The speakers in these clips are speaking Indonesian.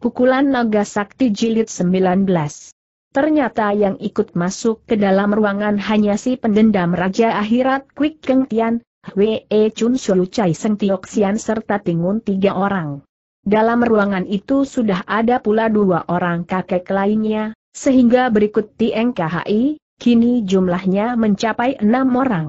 Pukulan Naga Sakti Jilid 19 Ternyata yang ikut masuk ke dalam ruangan hanya si pendendam Raja Akhirat Kwik Keng Tian, Hwee Chun Shulu Chai Seng Tiok Sian serta Tingun tiga orang. Dalam ruangan itu sudah ada pula dua orang kakek lainnya, sehingga berikut Tieng KHI, kini jumlahnya mencapai enam orang.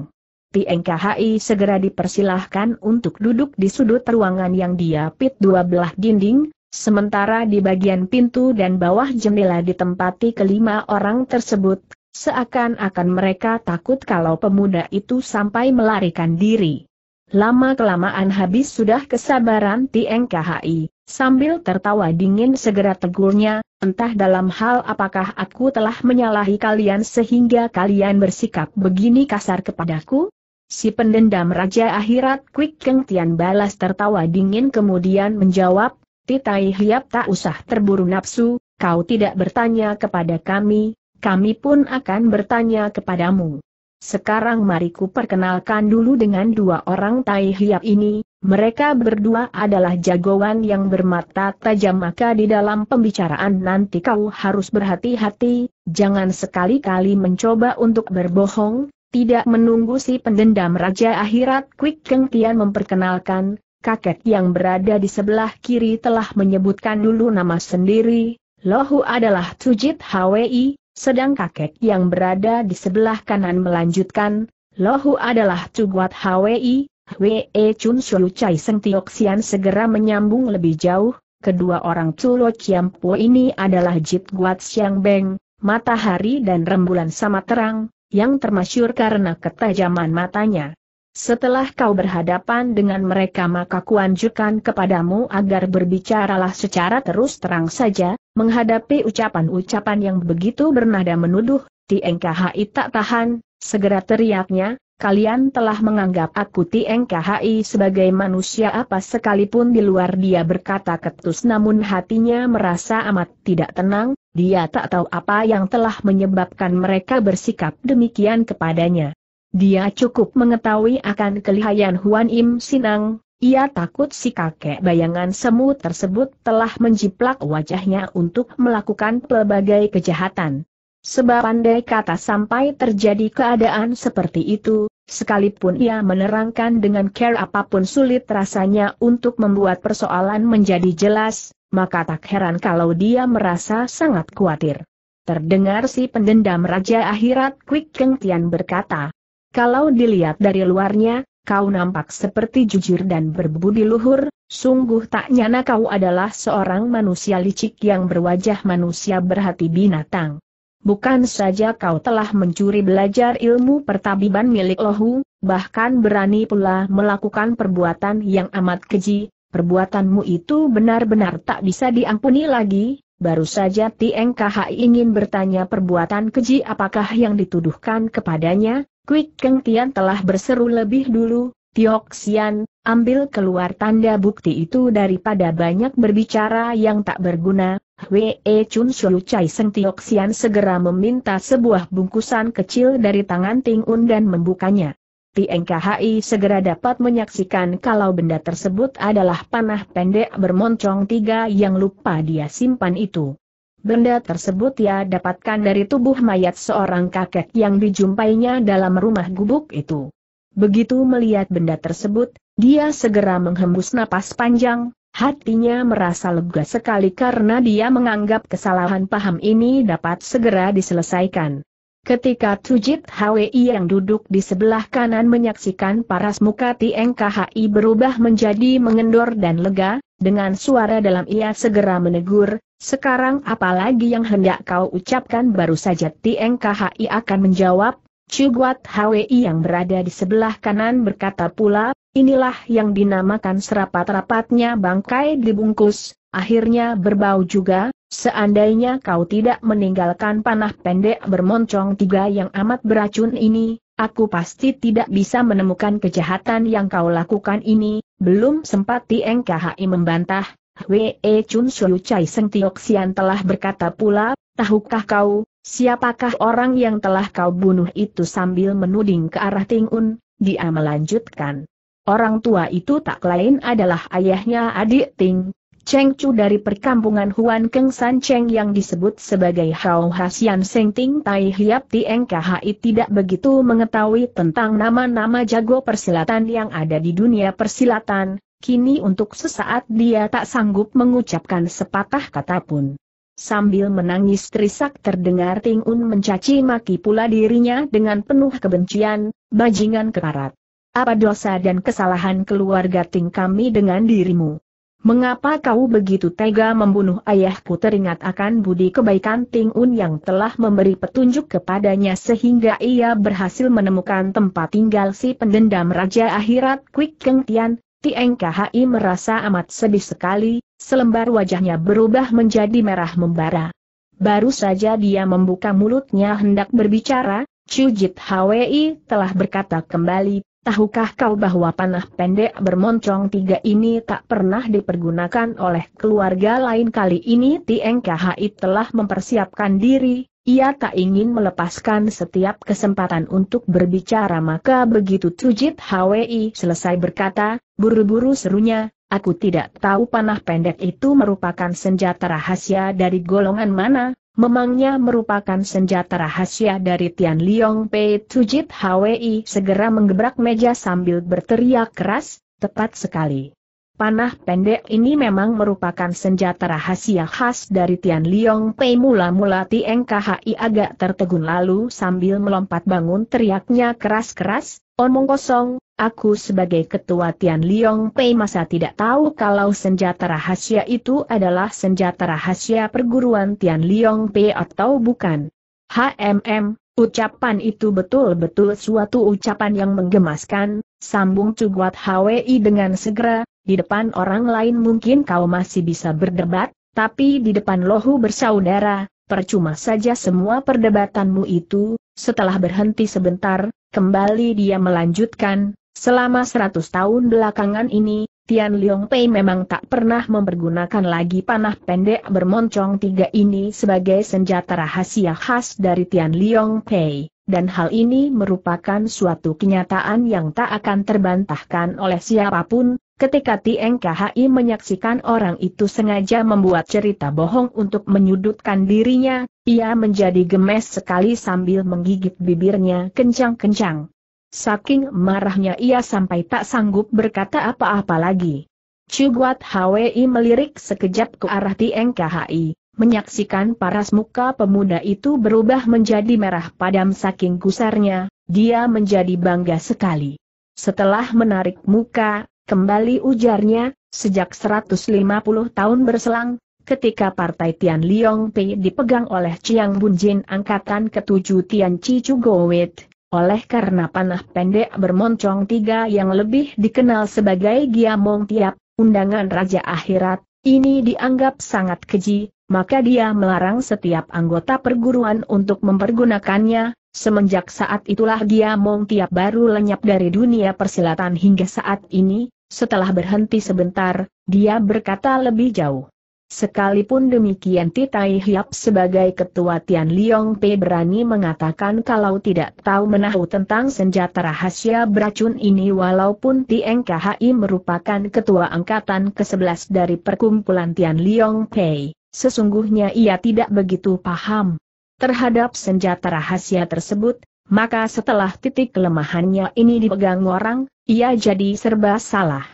Tieng KHI segera dipersilahkan untuk duduk di sudut ruangan yang diapit dua belah dinding, Sementara di bagian pintu dan bawah jendela ditempati kelima orang tersebut, seakan-akan mereka takut kalau pemuda itu sampai melarikan diri. Lama-kelamaan habis sudah kesabaran Tieng sambil tertawa dingin segera tegurnya, entah dalam hal apakah aku telah menyalahi kalian sehingga kalian bersikap begini kasar kepadaku? Si pendendam Raja Akhirat Kwik Keng Tian balas tertawa dingin kemudian menjawab, Gusti Tai Hiap tak usah terburu nafsu, kau tidak bertanya kepada kami, kami pun akan bertanya kepadamu. Sekarang mariku perkenalkan dulu dengan dua orang Tai Hiap ini, mereka berdua adalah jagoan yang bermata tajam maka di dalam pembicaraan nanti kau harus berhati-hati, jangan sekali-kali mencoba untuk berbohong, tidak menunggu si pendendam Raja Akhirat Kwik Keng Tian memperkenalkan, kakek yang berada di sebelah kiri telah menyebutkan dulu nama sendiri, Lohu adalah Tujit Hwi, sedang kakek yang berada di sebelah kanan melanjutkan, Lohu adalah Tuguat Hwi, Hwe Chun Shulu Chai Seng Tiok Sian segera menyambung lebih jauh, kedua orang Tulo Chiampu ini adalah Jit Guat Siang Beng, matahari dan rembulan sama terang, yang termasyur karena ketajaman matanya. Setelah kau berhadapan dengan mereka maka kuanjukan kepadamu agar berbicaralah secara terus terang saja, menghadapi ucapan-ucapan yang begitu bernada menuduh, TNKHI tak tahan, segera teriaknya, kalian telah menganggap aku TNKHI sebagai manusia apa sekalipun di luar dia berkata ketus namun hatinya merasa amat tidak tenang, dia tak tahu apa yang telah menyebabkan mereka bersikap demikian kepadanya. Dia cukup mengetahui akan kelihayan Huan Im Sinang, ia takut si kakek bayangan semut tersebut telah menjiplak wajahnya untuk melakukan pelbagai kejahatan. Sebab pandai kata sampai terjadi keadaan seperti itu, sekalipun ia menerangkan dengan care apapun sulit rasanya untuk membuat persoalan menjadi jelas, maka tak heran kalau dia merasa sangat khawatir. Terdengar si pendendam Raja Akhirat Kwik Keng Tian berkata, kalau dilihat dari luarnya, kau nampak seperti jujur dan berbudi luhur, sungguh tak nyana kau adalah seorang manusia licik yang berwajah manusia berhati binatang. Bukan saja kau telah mencuri belajar ilmu pertabiban milik Lohu, bahkan berani pula melakukan perbuatan yang amat keji, perbuatanmu itu benar-benar tak bisa diampuni lagi, baru saja TNKH ingin bertanya perbuatan keji apakah yang dituduhkan kepadanya, Quick Keng Tian telah berseru lebih dulu, Tiok Xian, ambil keluar tanda bukti itu daripada banyak berbicara yang tak berguna, Wei e Chun Shou Chai Seng Tiok Xian segera meminta sebuah bungkusan kecil dari tangan Ting Un dan membukanya. TNKHI segera dapat menyaksikan kalau benda tersebut adalah panah pendek bermoncong tiga yang lupa dia simpan itu. Benda tersebut ia dapatkan dari tubuh mayat seorang kakek yang dijumpainya dalam rumah gubuk itu. Begitu melihat benda tersebut, dia segera menghembus napas panjang, hatinya merasa lega sekali karena dia menganggap kesalahan paham ini dapat segera diselesaikan. Ketika Tujit HWI yang duduk di sebelah kanan menyaksikan paras muka TNKHI berubah menjadi mengendor dan lega, dengan suara dalam ia segera menegur, sekarang apalagi yang hendak kau ucapkan baru saja TNKHI akan menjawab, Cuguat HWI yang berada di sebelah kanan berkata pula, inilah yang dinamakan serapat-rapatnya bangkai dibungkus, akhirnya berbau juga, seandainya kau tidak meninggalkan panah pendek bermoncong tiga yang amat beracun ini, aku pasti tidak bisa menemukan kejahatan yang kau lakukan ini, belum sempat Tieng KHI membantah, Hwe Chun Shuyu Chai Seng Tiok Sian telah berkata pula, tahukah kau, siapakah orang yang telah kau bunuh itu sambil menuding ke arah Ting Un, dia melanjutkan. Orang tua itu tak lain adalah ayahnya adik Ting, Cheng Chu dari perkampungan Huan Keng San Cheng yang disebut sebagai Hao Hasyan Seng Ting Tai Hiap Tieng KHI tidak begitu mengetahui tentang nama-nama jago persilatan yang ada di dunia persilatan, kini untuk sesaat dia tak sanggup mengucapkan sepatah kata pun. Sambil menangis terisak terdengar Ting Un mencaci maki pula dirinya dengan penuh kebencian, bajingan keparat. Apa dosa dan kesalahan keluarga Ting kami dengan dirimu? Mengapa kau begitu tega membunuh ayahku teringat akan budi kebaikan Ting Un yang telah memberi petunjuk kepadanya sehingga ia berhasil menemukan tempat tinggal si pendendam Raja Akhirat Kwik Keng Tian, Tieng Khi merasa amat sedih sekali, selembar wajahnya berubah menjadi merah membara. Baru saja dia membuka mulutnya hendak berbicara, Chu Jit Hwi telah berkata kembali, Tahukah kau bahwa panah pendek bermoncong tiga ini tak pernah dipergunakan oleh keluarga lain kali ini Tieng telah mempersiapkan diri, ia tak ingin melepaskan setiap kesempatan untuk berbicara maka begitu Tujit Hwi selesai berkata, buru-buru serunya, aku tidak tahu panah pendek itu merupakan senjata rahasia dari golongan mana, Memangnya merupakan senjata rahasia dari Tian Liong Pei Tujit Hwi segera menggebrak meja sambil berteriak keras, tepat sekali. Panah pendek ini memang merupakan senjata rahasia khas dari Tian Liong Pei mula-mula Tieng KHI agak tertegun lalu sambil melompat bangun teriaknya keras-keras, omong kosong, aku sebagai ketua Tian Liong Pei masa tidak tahu kalau senjata rahasia itu adalah senjata rahasia perguruan Tian Liong Pei atau bukan. HMM, Ucapan itu betul-betul suatu ucapan yang menggemaskan, sambung Cuguat Hwi dengan segera, di depan orang lain mungkin kau masih bisa berdebat, tapi di depan lohu bersaudara, percuma saja semua perdebatanmu itu, setelah berhenti sebentar, kembali dia melanjutkan, selama seratus tahun belakangan ini, Tian Leong Pei memang tak pernah mempergunakan lagi panah pendek bermoncong tiga ini sebagai senjata rahasia khas dari Tian Leong Pei, dan hal ini merupakan suatu kenyataan yang tak akan terbantahkan oleh siapapun, Ketika Tieng KHI menyaksikan orang itu sengaja membuat cerita bohong untuk menyudutkan dirinya, ia menjadi gemes sekali sambil menggigit bibirnya kencang-kencang. Saking marahnya ia sampai tak sanggup berkata apa-apa lagi. Cubuat Hwi melirik sekejap ke arah Tieng KHI, menyaksikan paras muka pemuda itu berubah menjadi merah padam saking gusarnya, dia menjadi bangga sekali. Setelah menarik muka, Kembali ujarnya, sejak 150 tahun berselang, ketika partai Tian Liong Pei dipegang oleh Chiang Bunjin angkatan ketujuh Tian Chi Gowit, oleh karena panah pendek bermoncong tiga yang lebih dikenal sebagai Giamong Tiap, undangan Raja Akhirat, ini dianggap sangat keji, maka dia melarang setiap anggota perguruan untuk mempergunakannya, Semenjak saat itulah dia Mong Tiap baru lenyap dari dunia persilatan hingga saat ini, setelah berhenti sebentar, dia berkata lebih jauh. Sekalipun demikian Titai Hiap sebagai ketua Tian Liong Pei berani mengatakan kalau tidak tahu menahu tentang senjata rahasia beracun ini walaupun Tieng KHI merupakan ketua angkatan ke-11 dari perkumpulan Tian Liong Pei, sesungguhnya ia tidak begitu paham terhadap senjata rahasia tersebut, maka setelah titik kelemahannya ini dipegang orang, ia jadi serba salah.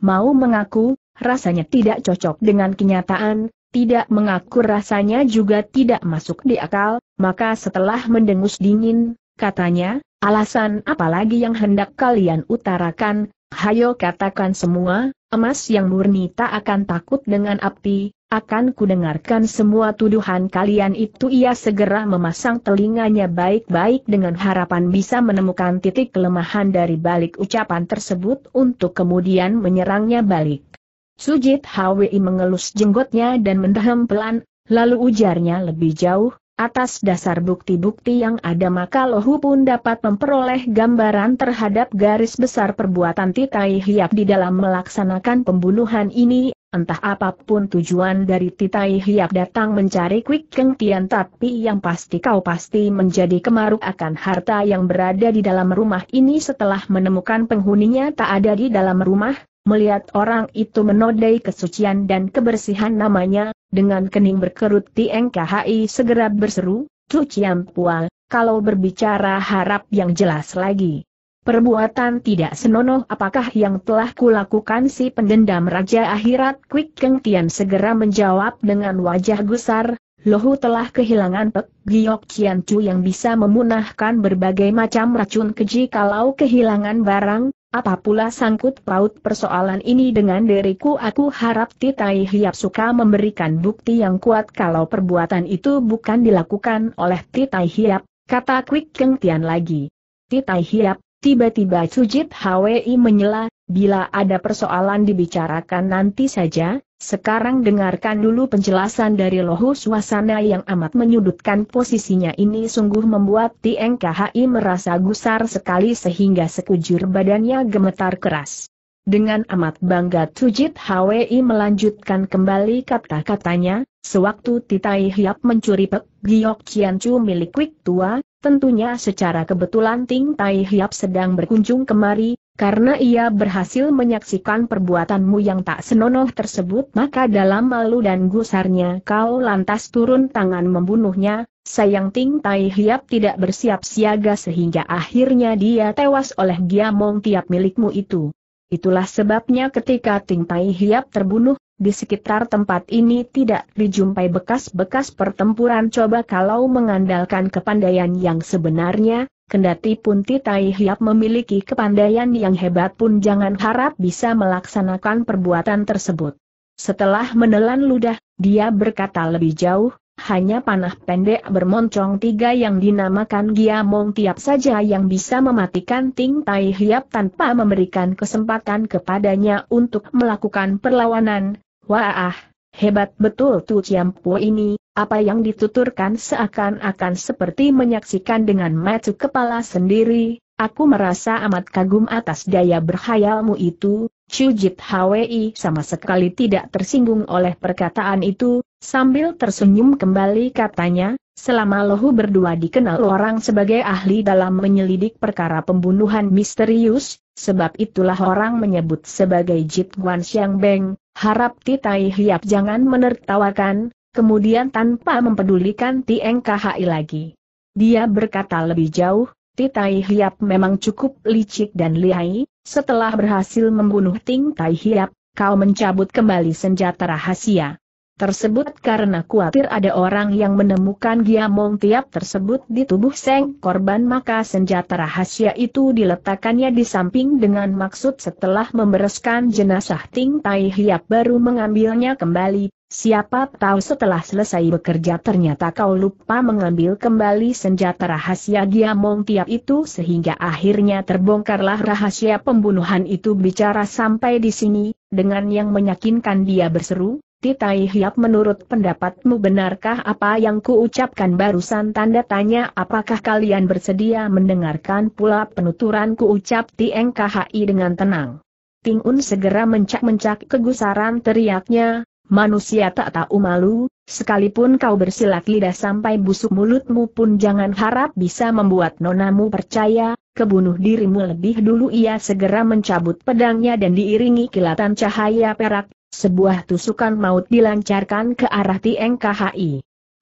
Mau mengaku, rasanya tidak cocok dengan kenyataan, tidak mengaku rasanya juga tidak masuk di akal, maka setelah mendengus dingin, katanya, alasan apa lagi yang hendak kalian utarakan, hayo katakan semua, Emas yang murni tak akan takut dengan api, akan kudengarkan semua tuduhan kalian itu ia segera memasang telinganya baik-baik dengan harapan bisa menemukan titik kelemahan dari balik ucapan tersebut untuk kemudian menyerangnya balik. Sujit Hwi mengelus jenggotnya dan mendehem pelan, lalu ujarnya lebih jauh, Atas dasar bukti-bukti yang ada maka Lohu pun dapat memperoleh gambaran terhadap garis besar perbuatan Titai Hiap di dalam melaksanakan pembunuhan ini, entah apapun tujuan dari Titai Hiap datang mencari Kwik Keng Tian tapi yang pasti kau pasti menjadi kemaruk akan harta yang berada di dalam rumah ini setelah menemukan penghuninya tak ada di dalam rumah, melihat orang itu menodai kesucian dan kebersihan namanya, dengan kening berkerut TNKHI segera berseru, Cucian Pua, kalau berbicara harap yang jelas lagi. Perbuatan tidak senonoh apakah yang telah kulakukan si pendendam Raja Akhirat Kwik Keng Tian segera menjawab dengan wajah gusar, Lohu telah kehilangan Pek Giok Cian Cu yang bisa memunahkan berbagai macam racun keji kalau kehilangan barang, apa pula sangkut paut persoalan ini dengan diriku aku harap Titai Hiap suka memberikan bukti yang kuat kalau perbuatan itu bukan dilakukan oleh Titai Hiap, kata Quick Keng Tian lagi. Titai Hiap, tiba-tiba Sujit Hwi menyela, bila ada persoalan dibicarakan nanti saja, sekarang dengarkan dulu penjelasan dari lohu suasana yang amat menyudutkan posisinya ini sungguh membuat TNKHI merasa gusar sekali sehingga sekujur badannya gemetar keras. Dengan amat bangga Tujit Hwi melanjutkan kembali kata-katanya, sewaktu Titai Hiap mencuri Pek Giok Cian Chu milik Kwik Tua, Tentunya secara kebetulan Ting Tai Hiap sedang berkunjung kemari, karena ia berhasil menyaksikan perbuatanmu yang tak senonoh tersebut maka dalam malu dan gusarnya kau lantas turun tangan membunuhnya, sayang Ting Tai Hiap tidak bersiap siaga sehingga akhirnya dia tewas oleh Giamong tiap milikmu itu. Itulah sebabnya ketika Ting Tai Hiap terbunuh, di sekitar tempat ini tidak dijumpai bekas-bekas pertempuran coba kalau mengandalkan kepandaian yang sebenarnya, Kendati pun Titai Hiap memiliki kepandaian yang hebat pun jangan harap bisa melaksanakan perbuatan tersebut. Setelah menelan ludah, dia berkata lebih jauh, hanya panah pendek bermoncong tiga yang dinamakan Giamong Tiap saja yang bisa mematikan Ting Tai Hiap tanpa memberikan kesempatan kepadanya untuk melakukan perlawanan, Wah, hebat betul Tu Ciampu ini, apa yang dituturkan seakan-akan seperti menyaksikan dengan mata kepala sendiri, aku merasa amat kagum atas daya berhayalmu itu, Chu Jit Hwi sama sekali tidak tersinggung oleh perkataan itu, sambil tersenyum kembali katanya, selama Lohu berdua dikenal orang sebagai ahli dalam menyelidik perkara pembunuhan misterius, sebab itulah orang menyebut sebagai Jit Guan Xiang Beng, Harap Ti Tai Hiap jangan menertawakan, kemudian tanpa mempedulikan Tieng Khai lagi. Dia berkata lebih jauh, Ti Tai Hiap memang cukup licik dan lihai, setelah berhasil membunuh Ting Tai Hiap, kau mencabut kembali senjata rahasia tersebut karena khawatir ada orang yang menemukan giamong tiap tersebut di tubuh Seng korban maka senjata rahasia itu diletakkannya di samping dengan maksud setelah membereskan jenazah Ting Tai Hiap baru mengambilnya kembali. Siapa tahu setelah selesai bekerja ternyata kau lupa mengambil kembali senjata rahasia Giamong Tiap itu sehingga akhirnya terbongkarlah rahasia pembunuhan itu bicara sampai di sini, dengan yang meyakinkan dia berseru, Titai Hiap menurut pendapatmu benarkah apa yang kuucapkan barusan tanda tanya apakah kalian bersedia mendengarkan pula penuturan kuucap Tieng dengan tenang. Ting Un segera mencak-mencak kegusaran teriaknya, manusia tak tahu malu, sekalipun kau bersilat lidah sampai busuk mulutmu pun jangan harap bisa membuat nonamu percaya, kebunuh dirimu lebih dulu ia segera mencabut pedangnya dan diiringi kilatan cahaya perak sebuah tusukan maut dilancarkan ke arah Tieng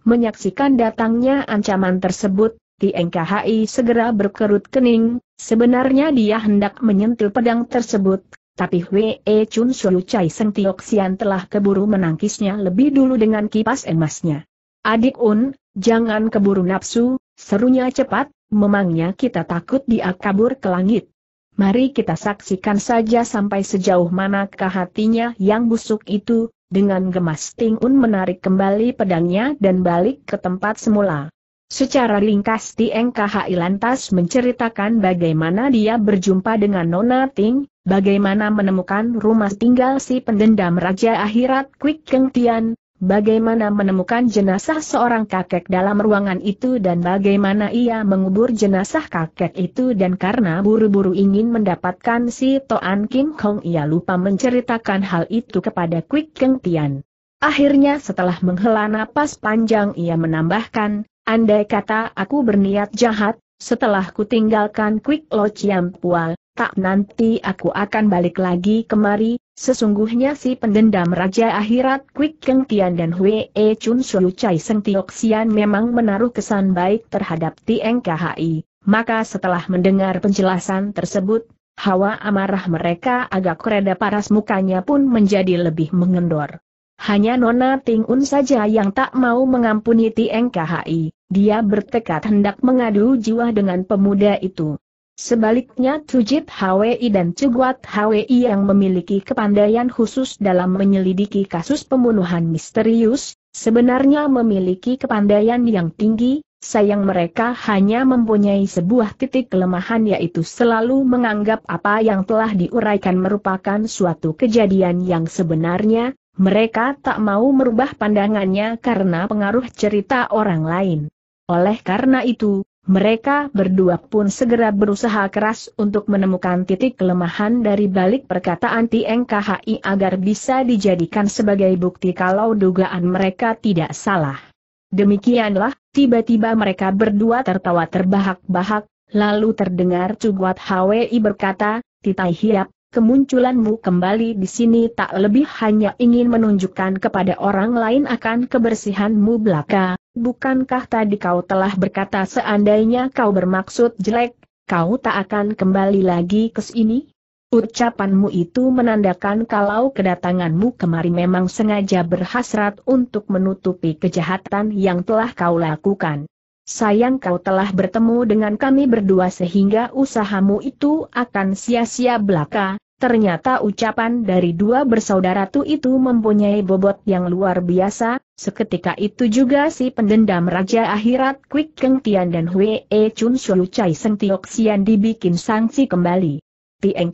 Menyaksikan datangnya ancaman tersebut, Tieng segera berkerut kening, sebenarnya dia hendak menyentil pedang tersebut, tapi Hwee Chun Sulu Chai Seng Sian telah keburu menangkisnya lebih dulu dengan kipas emasnya. Adik Un, jangan keburu nafsu, serunya cepat, memangnya kita takut dia kabur ke langit. Mari kita saksikan saja sampai sejauh manakah hatinya yang busuk itu, dengan gemas Ting Un menarik kembali pedangnya dan balik ke tempat semula. Secara ringkas Tieng Khai lantas menceritakan bagaimana dia berjumpa dengan Nona Ting, bagaimana menemukan rumah tinggal si pendendam Raja Akhirat Kwik Keng Tian, Bagaimana menemukan jenazah seorang kakek dalam ruangan itu dan bagaimana ia mengubur jenazah kakek itu dan karena buru-buru ingin mendapatkan si Toan Kim Kong ia lupa menceritakan hal itu kepada Quick Keng Tian. Akhirnya setelah menghela napas panjang ia menambahkan, andai kata aku berniat jahat, setelah ku tinggalkan Quick Lo Chiam Pual, tak nanti aku akan balik lagi kemari, Sesungguhnya si pendendam Raja Akhirat Kwik Keng Tian dan Hwe E Chun Suyu Chai Seng Tiok Sian memang menaruh kesan baik terhadap Tieng KHI. Maka setelah mendengar penjelasan tersebut, hawa amarah mereka agak reda paras mukanya pun menjadi lebih mengendor. Hanya Nona Ting Un saja yang tak mau mengampuni Tieng KHI. Dia bertekad hendak mengadu jiwa dengan pemuda itu. Sebaliknya Tujib HWI dan Cuguat HWI yang memiliki kepandaian khusus dalam menyelidiki kasus pembunuhan misterius, sebenarnya memiliki kepandaian yang tinggi, sayang mereka hanya mempunyai sebuah titik kelemahan yaitu selalu menganggap apa yang telah diuraikan merupakan suatu kejadian yang sebenarnya, mereka tak mau merubah pandangannya karena pengaruh cerita orang lain. Oleh karena itu, mereka berdua pun segera berusaha keras untuk menemukan titik kelemahan dari balik perkataan TNKHI agar bisa dijadikan sebagai bukti kalau dugaan mereka tidak salah. Demikianlah, tiba-tiba mereka berdua tertawa terbahak-bahak, lalu terdengar Cuguat Hwi berkata, Titai Hiap, kemunculanmu kembali di sini tak lebih hanya ingin menunjukkan kepada orang lain akan kebersihanmu belaka, Bukankah tadi kau telah berkata seandainya kau bermaksud jelek, kau tak akan kembali lagi ke sini? Ucapanmu itu menandakan kalau kedatanganmu kemari memang sengaja berhasrat untuk menutupi kejahatan yang telah kau lakukan. Sayang kau telah bertemu dengan kami berdua sehingga usahamu itu akan sia-sia belaka, ternyata ucapan dari dua bersaudara itu mempunyai bobot yang luar biasa, Seketika itu juga si pendendam Raja Akhirat Kwik Keng Tian dan Hwee Chun Shou Chai Seng Tiok Sian dibikin sanksi kembali. Tieng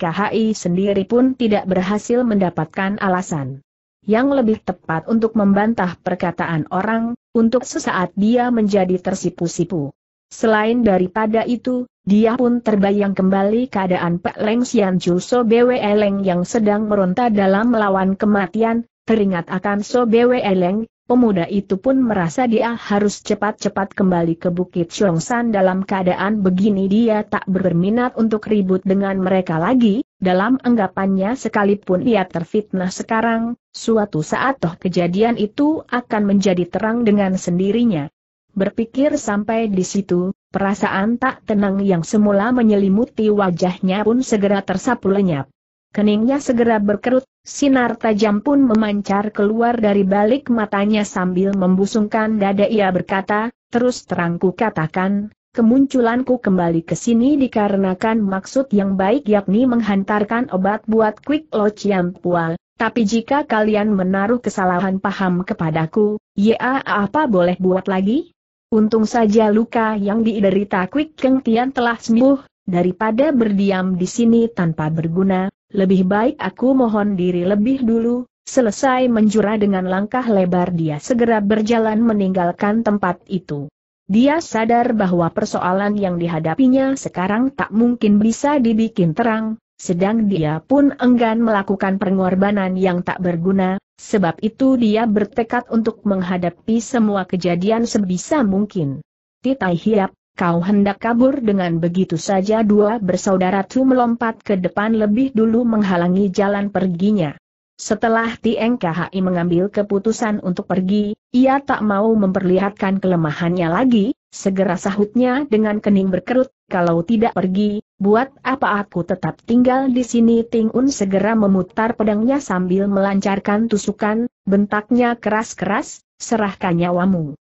sendiri pun tidak berhasil mendapatkan alasan. Yang lebih tepat untuk membantah perkataan orang, untuk sesaat dia menjadi tersipu-sipu. Selain daripada itu, dia pun terbayang kembali keadaan Pak Leng Sian Ju So Bwe Leng yang sedang meronta dalam melawan kematian, teringat akan So Bwe Leng, Pemuda itu pun merasa dia harus cepat-cepat kembali ke Bukit Syongsan dalam keadaan begini dia tak berminat untuk ribut dengan mereka lagi, dalam anggapannya sekalipun ia terfitnah sekarang, suatu saat toh kejadian itu akan menjadi terang dengan sendirinya. Berpikir sampai di situ, perasaan tak tenang yang semula menyelimuti wajahnya pun segera tersapu lenyap. Keningnya segera berkerut, sinar tajam pun memancar keluar dari balik matanya sambil membusungkan dada ia berkata, terus terangku katakan, kemunculanku kembali ke sini dikarenakan maksud yang baik yakni menghantarkan obat buat Quick Lodge yang pual. Tapi jika kalian menaruh kesalahan paham kepadaku, ya apa boleh buat lagi? Untung saja luka yang diderita Quick Keng Tian telah sembuh, daripada berdiam di sini tanpa berguna, lebih baik aku mohon diri lebih dulu, selesai menjura dengan langkah lebar dia segera berjalan meninggalkan tempat itu. Dia sadar bahwa persoalan yang dihadapinya sekarang tak mungkin bisa dibikin terang, sedang dia pun enggan melakukan pengorbanan yang tak berguna, sebab itu dia bertekad untuk menghadapi semua kejadian sebisa mungkin. Titai Hiap, kau hendak kabur dengan begitu saja dua bersaudara Tu melompat ke depan lebih dulu menghalangi jalan perginya. Setelah TNKHI mengambil keputusan untuk pergi, ia tak mau memperlihatkan kelemahannya lagi, segera sahutnya dengan kening berkerut, kalau tidak pergi, buat apa aku tetap tinggal di sini Ting segera memutar pedangnya sambil melancarkan tusukan, bentaknya keras-keras, serahkan nyawamu.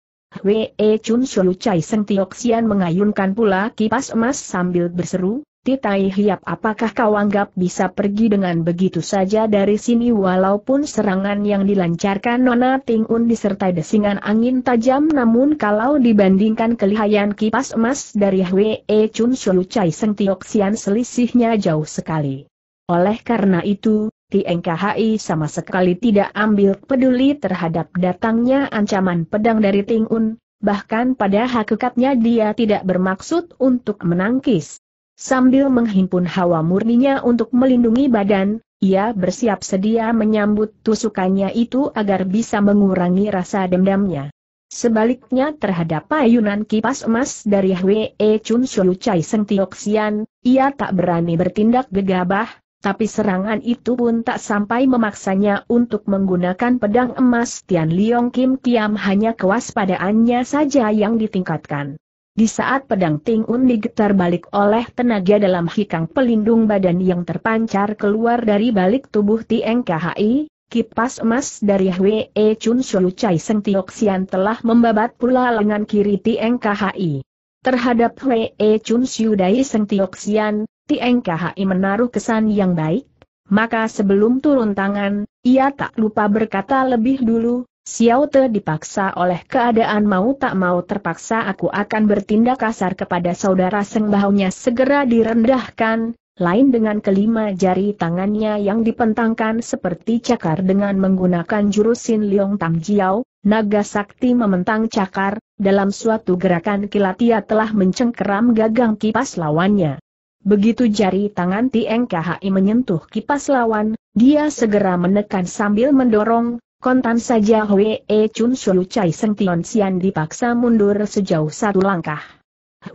Wee Chun Shou Chai Seng Tioxian mengayunkan pula kipas emas sambil berseru, Titai Hiap apakah kau anggap bisa pergi dengan begitu saja dari sini walaupun serangan yang dilancarkan Nona Ting Un disertai desingan angin tajam namun kalau dibandingkan kelihayan kipas emas dari Wee Chun Shou Chai Seng Tioxian selisihnya jauh sekali. Oleh karena itu, TNKHI sama sekali tidak ambil peduli terhadap datangnya ancaman pedang dari Ting Un, bahkan pada hakikatnya dia tidak bermaksud untuk menangkis. Sambil menghimpun hawa murninya untuk melindungi badan, ia bersiap sedia menyambut tusukannya itu agar bisa mengurangi rasa dendamnya. Sebaliknya terhadap payunan kipas emas dari Hwee Chun Shou Chai Seng Tiok Sian, ia tak berani bertindak gegabah, tapi serangan itu pun tak sampai memaksanya untuk menggunakan pedang emas Tian Liong Kim Kiam hanya kewaspadaannya saja yang ditingkatkan. Di saat pedang Ting Un digetar balik oleh tenaga dalam hikang pelindung badan yang terpancar keluar dari balik tubuh Tieng KHI, kipas emas dari Hwee Chun Shou Chai Seng Tioxian telah membabat pula lengan kiri Tieng KHI. Terhadap Hwee Chun Shou Dai Seng Tioxian, Tieng KHI menaruh kesan yang baik, maka sebelum turun tangan, ia tak lupa berkata lebih dulu, Xiao Te dipaksa oleh keadaan mau tak mau terpaksa aku akan bertindak kasar kepada saudara sengbahunya segera direndahkan, lain dengan kelima jari tangannya yang dipentangkan seperti cakar dengan menggunakan jurusin Liong tang Jiao, naga sakti mementang cakar, dalam suatu gerakan kilat ia telah mencengkeram gagang kipas lawannya. Begitu jari tangan Tieng KHI menyentuh kipas lawan, dia segera menekan sambil mendorong, kontan saja Hwee Chun Siu Chai Seng Tion Sian dipaksa mundur sejauh satu langkah.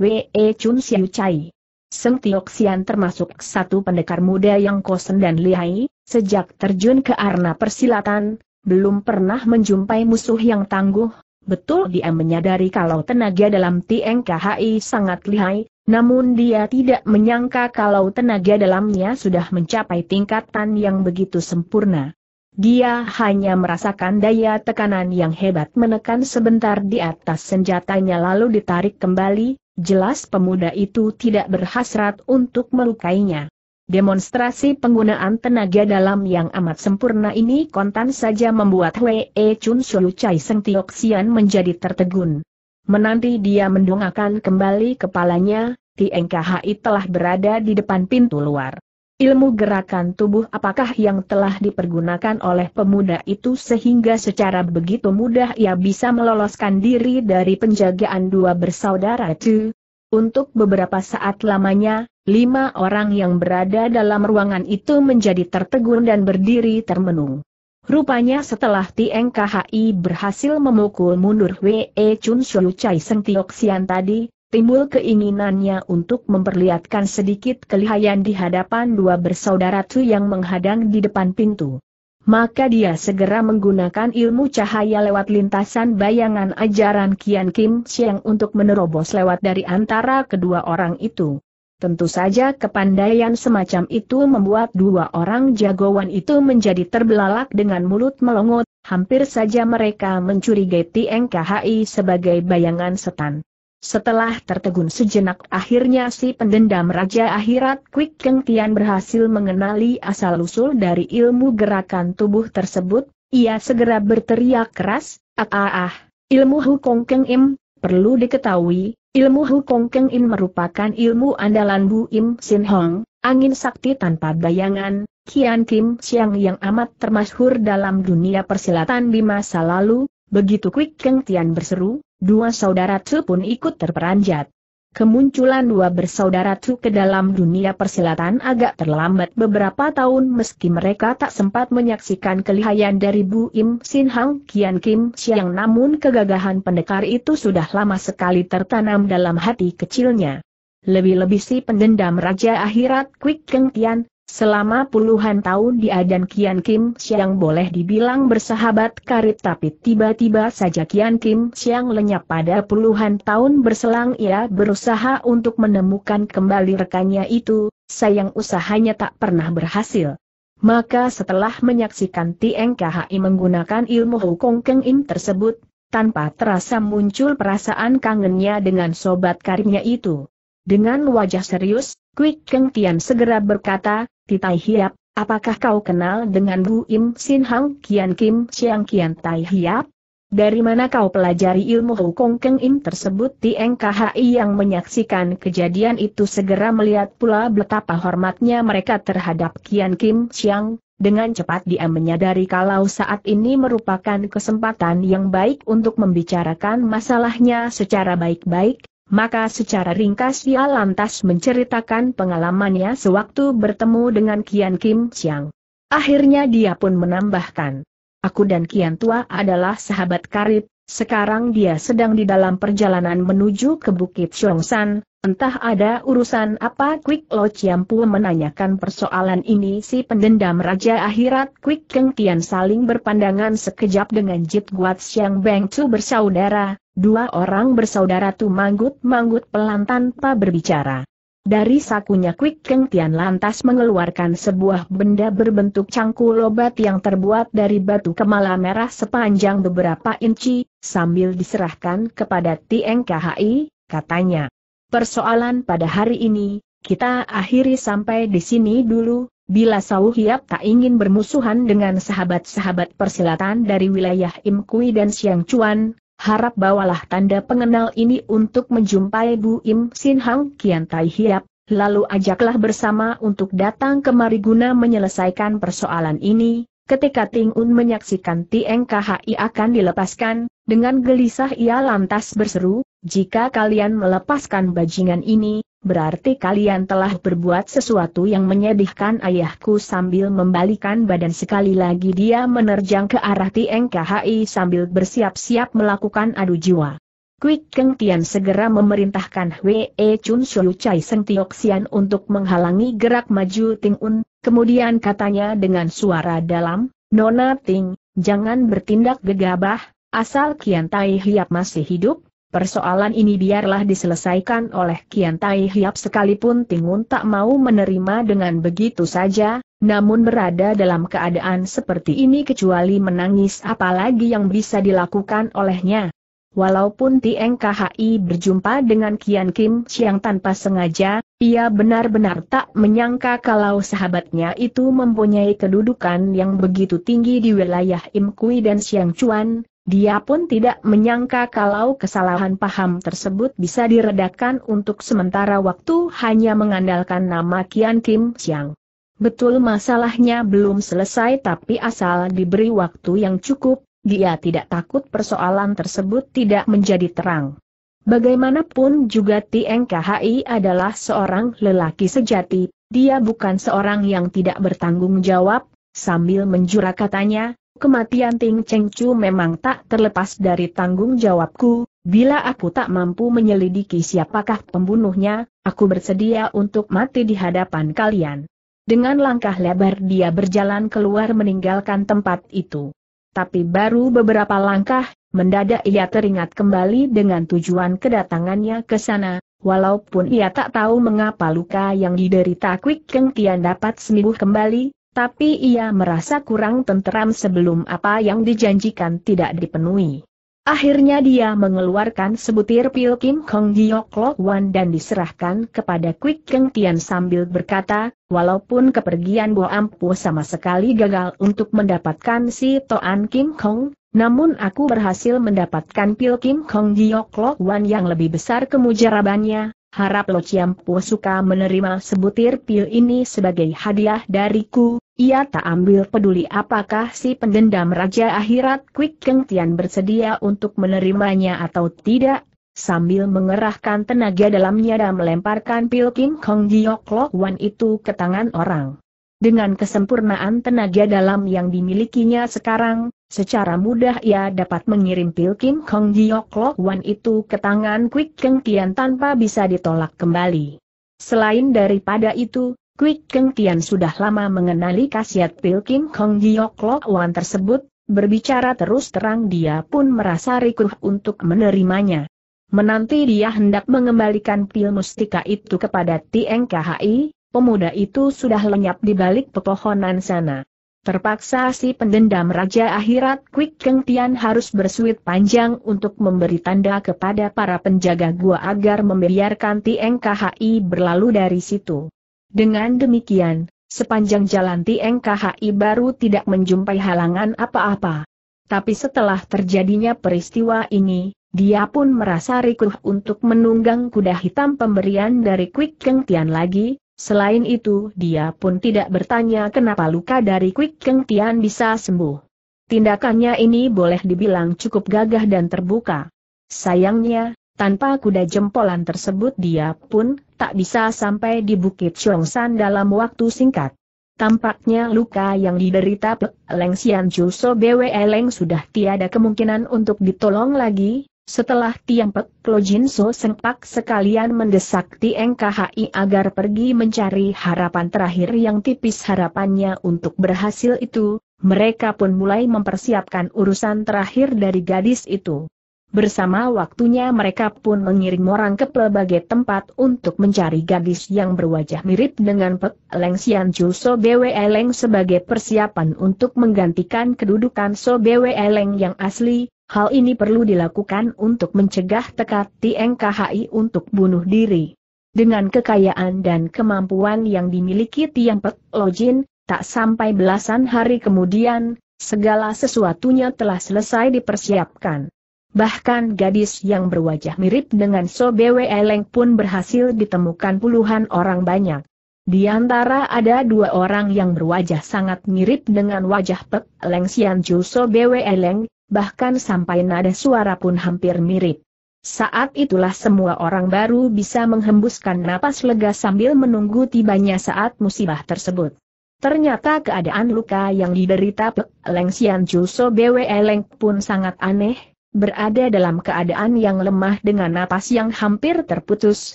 Hwee Chun Siu Chai Seng Tiok Sian termasuk satu pendekar muda yang kosen dan lihai, sejak terjun ke arena persilatan, belum pernah menjumpai musuh yang tangguh, Betul dia menyadari kalau tenaga dalam TNKHI sangat lihai, namun dia tidak menyangka kalau tenaga dalamnya sudah mencapai tingkatan yang begitu sempurna. Dia hanya merasakan daya tekanan yang hebat menekan sebentar di atas senjatanya lalu ditarik kembali, jelas pemuda itu tidak berhasrat untuk melukainya. Demonstrasi penggunaan tenaga dalam yang amat sempurna ini kontan saja membuat Wei Chun Shu Chai Seng Tiok Xian menjadi tertegun. Menanti dia mendongakkan kembali kepalanya, Tieng Khai telah berada di depan pintu luar. Ilmu gerakan tubuh apakah yang telah dipergunakan oleh pemuda itu sehingga secara begitu mudah ia bisa meloloskan diri dari penjagaan dua bersaudara itu? Untuk beberapa saat lamanya, Lima orang yang berada dalam ruangan itu menjadi tertegun dan berdiri termenung. Rupanya setelah Tieng KHI berhasil memukul mundur Wei Chun Shou Chai Seng Tiok Sian tadi, timbul keinginannya untuk memperlihatkan sedikit kelihayan di hadapan dua bersaudara Tu yang menghadang di depan pintu. Maka dia segera menggunakan ilmu cahaya lewat lintasan bayangan ajaran Kian Kim Siang untuk menerobos lewat dari antara kedua orang itu. Tentu saja kepandaian semacam itu membuat dua orang jagoan itu menjadi terbelalak dengan mulut melongot, hampir saja mereka mencurigai TNKHI sebagai bayangan setan. Setelah tertegun sejenak akhirnya si pendendam Raja Akhirat Kwik Keng Tian berhasil mengenali asal-usul dari ilmu gerakan tubuh tersebut, ia segera berteriak keras, ah ah ah, ilmu Hukong Keng Im, Perlu diketahui, ilmu Hukong Keng In merupakan ilmu andalan Bu Im Sin Hong, angin sakti tanpa bayangan, Kian Kim Siang yang amat termasyhur dalam dunia persilatan di masa lalu, begitu Quick Keng Tian berseru, dua saudara Tsu pun ikut terperanjat. Kemunculan dua bersaudara Chu ke dalam dunia persilatan agak terlambat beberapa tahun meski mereka tak sempat menyaksikan kelihayan dari Bu Im Sin Hang Kian Kim Siang namun kegagahan pendekar itu sudah lama sekali tertanam dalam hati kecilnya. Lebih-lebih si pendendam Raja Akhirat Kwik Keng Tian, Selama puluhan tahun dia dan Kian Kim Siang boleh dibilang bersahabat karib tapi tiba-tiba saja Kian Kim Siang lenyap pada puluhan tahun berselang ia berusaha untuk menemukan kembali rekannya itu, sayang usahanya tak pernah berhasil. Maka setelah menyaksikan Tieng KHI menggunakan ilmu Hukong Keng Im tersebut, tanpa terasa muncul perasaan kangennya dengan sobat karibnya itu. Dengan wajah serius, Quick Keng Tian segera berkata, Titai Hiap, apakah kau kenal dengan Bu Im Sin Hang Kian Kim Siang Kian Tai Hiap? Dari mana kau pelajari ilmu Hukong Keng Im tersebut? Tieng KHI yang menyaksikan kejadian itu segera melihat pula betapa hormatnya mereka terhadap Kian Kim Siang, dengan cepat dia menyadari kalau saat ini merupakan kesempatan yang baik untuk membicarakan masalahnya secara baik-baik, maka secara ringkas dia lantas menceritakan pengalamannya sewaktu bertemu dengan Kian Kim Chiang. Akhirnya dia pun menambahkan, Aku dan Kian Tua adalah sahabat karib, sekarang dia sedang di dalam perjalanan menuju ke Bukit Syongsan, Entah ada urusan apa Kwik Lo Chiampu menanyakan persoalan ini si pendendam Raja Akhirat Kwik Keng Tian saling berpandangan sekejap dengan Jit Guat Siang Beng Tu bersaudara, dua orang bersaudara tu manggut-manggut pelan tanpa berbicara. Dari sakunya Kwik Keng Tian lantas mengeluarkan sebuah benda berbentuk cangkul lobat yang terbuat dari batu kemala merah sepanjang beberapa inci, sambil diserahkan kepada Tieng KHI, katanya. Persoalan pada hari ini, kita akhiri sampai di sini dulu, bila Sau Hiap tak ingin bermusuhan dengan sahabat-sahabat persilatan dari wilayah Im Kui dan Siang Chuan, harap bawalah tanda pengenal ini untuk menjumpai Bu Im Sin Hang Kian Tai Hiap, lalu ajaklah bersama untuk datang kemari guna menyelesaikan persoalan ini, Ketika Ting Un menyaksikan Tieng KHI akan dilepaskan, dengan gelisah ia lantas berseru, jika kalian melepaskan bajingan ini, berarti kalian telah berbuat sesuatu yang menyedihkan ayahku sambil membalikan badan sekali lagi dia menerjang ke arah TNKHI sambil bersiap-siap melakukan adu jiwa. Kuik Keng Tian segera memerintahkan Hwee Chun Shou Chai Seng Tiok Sian untuk menghalangi gerak maju Ting Un, kemudian katanya dengan suara dalam, Nona Ting, jangan bertindak gegabah, asal Kian Tai Hiap masih hidup, Persoalan ini biarlah diselesaikan oleh Kian Tai Hiap sekalipun Tingun tak mau menerima dengan begitu saja, namun berada dalam keadaan seperti ini kecuali menangis apalagi yang bisa dilakukan olehnya. Walaupun Tieng KHI berjumpa dengan Kian Kim Chiang tanpa sengaja, ia benar-benar tak menyangka kalau sahabatnya itu mempunyai kedudukan yang begitu tinggi di wilayah Im Kui dan Siang Chuan, dia pun tidak menyangka kalau kesalahan paham tersebut bisa diredakan untuk sementara waktu hanya mengandalkan nama Kian Kim Siang. Betul masalahnya belum selesai tapi asal diberi waktu yang cukup, dia tidak takut persoalan tersebut tidak menjadi terang. Bagaimanapun juga TNKHI adalah seorang lelaki sejati, dia bukan seorang yang tidak bertanggung jawab, sambil menjura katanya, kematian Ting Cheng Chu memang tak terlepas dari tanggung jawabku, bila aku tak mampu menyelidiki siapakah pembunuhnya, aku bersedia untuk mati di hadapan kalian. Dengan langkah lebar dia berjalan keluar meninggalkan tempat itu. Tapi baru beberapa langkah, mendadak ia teringat kembali dengan tujuan kedatangannya ke sana, walaupun ia tak tahu mengapa luka yang diderita Kwik Keng Tian dapat sembuh kembali, tapi ia merasa kurang tenteram sebelum apa yang dijanjikan tidak dipenuhi. Akhirnya dia mengeluarkan sebutir pil Kim Kong Giok Lok Wan dan diserahkan kepada Quick Keng Tian sambil berkata, walaupun kepergian Bo Ampu sama sekali gagal untuk mendapatkan si Toan Kim Kong, namun aku berhasil mendapatkan pil Kim Kong Giok Lok Wan yang lebih besar kemujarabannya, Harap Lo Ciampu suka menerima sebutir pil ini sebagai hadiah dariku, ia tak ambil peduli apakah si pendendam Raja Akhirat Kwik Keng Tian bersedia untuk menerimanya atau tidak, sambil mengerahkan tenaga dalamnya dan melemparkan pil King Kong Giok Lo Wan itu ke tangan orang. Dengan kesempurnaan tenaga dalam yang dimilikinya sekarang, Secara mudah ia dapat mengirim pil Kim Kong Giok Lok Wan itu ke tangan Quick Keng Tian tanpa bisa ditolak kembali. Selain daripada itu, Quick Keng Tian sudah lama mengenali khasiat pil Kim Kong Giok Lok Wan tersebut, berbicara terus terang dia pun merasa rikuh untuk menerimanya. Menanti dia hendak mengembalikan pil mustika itu kepada Tieng KHI, pemuda itu sudah lenyap di balik pepohonan sana. Terpaksa si pendendam Raja Akhirat Kwik Keng Tian harus bersuit panjang untuk memberi tanda kepada para penjaga gua agar membiarkan Tieng KHI berlalu dari situ. Dengan demikian, sepanjang jalan Tieng KHI baru tidak menjumpai halangan apa-apa. Tapi setelah terjadinya peristiwa ini, dia pun merasa rikuh untuk menunggang kuda hitam pemberian dari Kwik Keng Tian lagi, Selain itu, dia pun tidak bertanya kenapa luka dari Quick Keng Tian bisa sembuh. Tindakannya ini boleh dibilang cukup gagah dan terbuka. Sayangnya, tanpa kuda jempolan tersebut dia pun tak bisa sampai di Bukit Chongsan dalam waktu singkat. Tampaknya luka yang diderita Pek Leng Xian Ju So Bwe Leng sudah tiada kemungkinan untuk ditolong lagi, setelah Tiang Pek Jin So sempak sekalian mendesak Tiang KHI agar pergi mencari harapan terakhir yang tipis harapannya untuk berhasil itu, mereka pun mulai mempersiapkan urusan terakhir dari gadis itu. Bersama waktunya mereka pun mengirim orang ke pelbagai tempat untuk mencari gadis yang berwajah mirip dengan Pek Leng Sian Ju So Bwe Leng sebagai persiapan untuk menggantikan kedudukan So Bwe Leng yang asli, Hal ini perlu dilakukan untuk mencegah tekad Tiengkhai untuk bunuh diri. Dengan kekayaan dan kemampuan yang dimiliki Tiang Pek Lojin, tak sampai belasan hari kemudian, segala sesuatunya telah selesai dipersiapkan. Bahkan gadis yang berwajah mirip dengan Sobewe Eleng pun berhasil ditemukan puluhan orang banyak. Di antara ada dua orang yang berwajah sangat mirip dengan wajah Pek Leng Sian Ju Sobewe Eleng, bahkan sampai nada suara pun hampir mirip. Saat itulah semua orang baru bisa menghembuskan napas lega sambil menunggu tibanya saat musibah tersebut. Ternyata keadaan luka yang diderita Pek Leng Xian Juso Bwe Leng pun sangat aneh, berada dalam keadaan yang lemah dengan napas yang hampir terputus,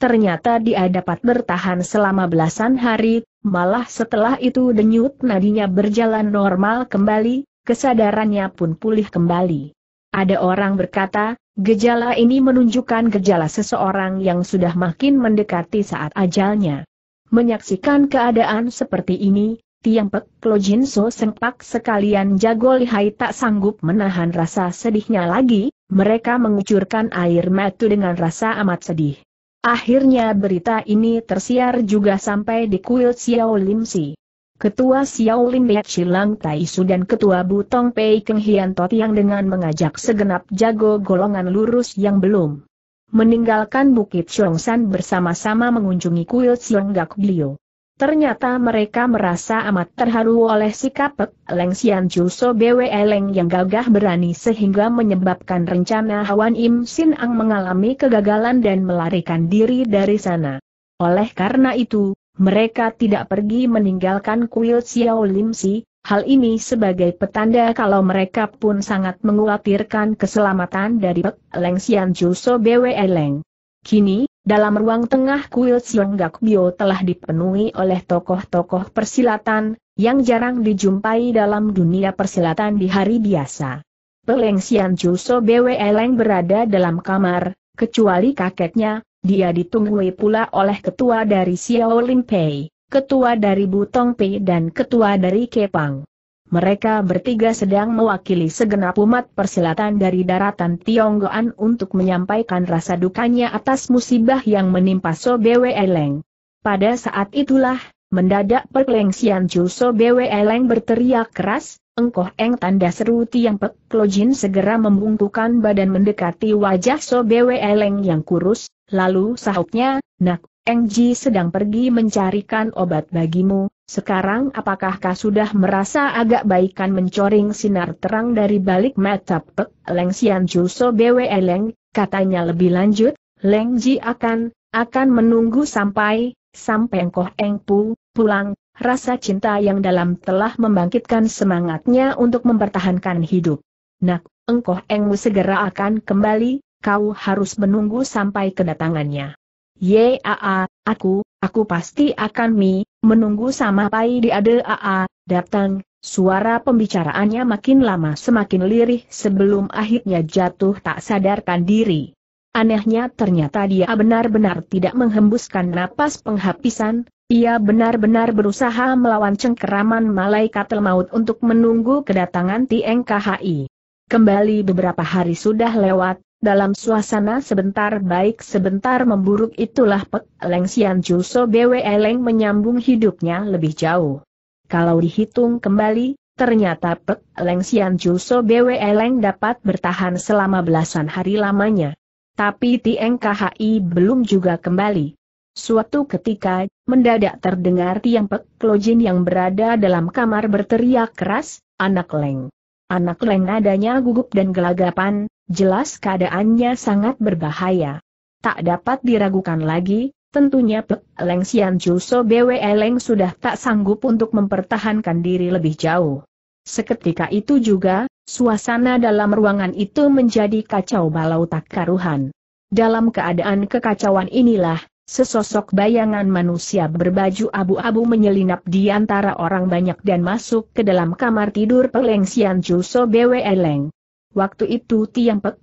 ternyata dia dapat bertahan selama belasan hari, malah setelah itu denyut nadinya berjalan normal kembali, kesadarannya pun pulih kembali. Ada orang berkata, gejala ini menunjukkan gejala seseorang yang sudah makin mendekati saat ajalnya. Menyaksikan keadaan seperti ini, Tiang Pek Klojin So sempak sekalian jago lihai tak sanggup menahan rasa sedihnya lagi, mereka mengucurkan air mata dengan rasa amat sedih. Akhirnya berita ini tersiar juga sampai di kuil Xiao Lim Si. Ketua Xiao Lim Chilang Tai Su dan Ketua Butong Pei Keng Hian Tot yang dengan mengajak segenap jago golongan lurus yang belum meninggalkan Bukit San bersama-sama mengunjungi kuil Gak Blio. Ternyata mereka merasa amat terharu oleh sikap Pek Leng Xian So Bwe Leng yang gagah berani sehingga menyebabkan rencana Hwan Im Sin Ang mengalami kegagalan dan melarikan diri dari sana. Oleh karena itu, mereka tidak pergi meninggalkan kuil Xiao Lim Si, hal ini sebagai petanda kalau mereka pun sangat mengkhawatirkan keselamatan dari Pek Leng Xian Juso Bwe Leng. Kini, dalam ruang tengah kuil Xiong Gak Bio telah dipenuhi oleh tokoh-tokoh persilatan, yang jarang dijumpai dalam dunia persilatan di hari biasa. Peleng Xian Juso Bwe Leng berada dalam kamar, kecuali kakeknya, dia ditunggui pula oleh ketua dari Xiao Limpei, ketua dari Butong Pei dan ketua dari Kepang. Mereka bertiga sedang mewakili segenap umat persilatan dari daratan Tionggoan untuk menyampaikan rasa dukanya atas musibah yang menimpa Sobewe Eleng. Pada saat itulah, mendadak perkelengsian Sianju Sobewe Eleng berteriak keras, Engkoh Eng tanda seru Tiang Pek Jin segera membungkukan badan mendekati wajah So Eleng yang kurus, lalu sahutnya, Nak, Eng sedang pergi mencarikan obat bagimu, sekarang apakah kau sudah merasa agak baikan mencoring sinar terang dari balik mata Pek Leng Sian Ju So Eleng, katanya lebih lanjut, Leng Ji akan, akan menunggu sampai, sampai Engkoh Eng Pu, pulang, rasa cinta yang dalam telah membangkitkan semangatnya untuk mempertahankan hidup. Nak, engkoh engmu segera akan kembali, kau harus menunggu sampai kedatangannya. Yaa, aku, aku pasti akan mi, menunggu sama pai di ade aa, datang, suara pembicaraannya makin lama semakin lirih sebelum akhirnya jatuh tak sadarkan diri. Anehnya ternyata dia benar-benar tidak menghembuskan napas penghapisan, ia benar-benar berusaha melawan cengkeraman malaikat maut untuk menunggu kedatangan TNKHI. Kembali beberapa hari sudah lewat, dalam suasana sebentar baik sebentar memburuk itulah Pek Leng Sian Juso Bwe Leng menyambung hidupnya lebih jauh. Kalau dihitung kembali, ternyata Pek Leng Sian Juso Bwe Leng dapat bertahan selama belasan hari lamanya. Tapi TNKHI belum juga kembali. Suatu ketika, mendadak terdengar Tiang Pek Klojin yang berada dalam kamar berteriak keras, anak leng. Anak leng nadanya gugup dan gelagapan, jelas keadaannya sangat berbahaya. Tak dapat diragukan lagi, tentunya Pek Leng Sian Juso Bwe Leng sudah tak sanggup untuk mempertahankan diri lebih jauh. Seketika itu juga, suasana dalam ruangan itu menjadi kacau balau tak karuhan. Dalam keadaan kekacauan inilah, Sesosok bayangan manusia berbaju abu-abu menyelinap di antara orang banyak dan masuk ke dalam kamar tidur Peleng Sian Chuso Bwe Leng. Waktu itu Tiang Pek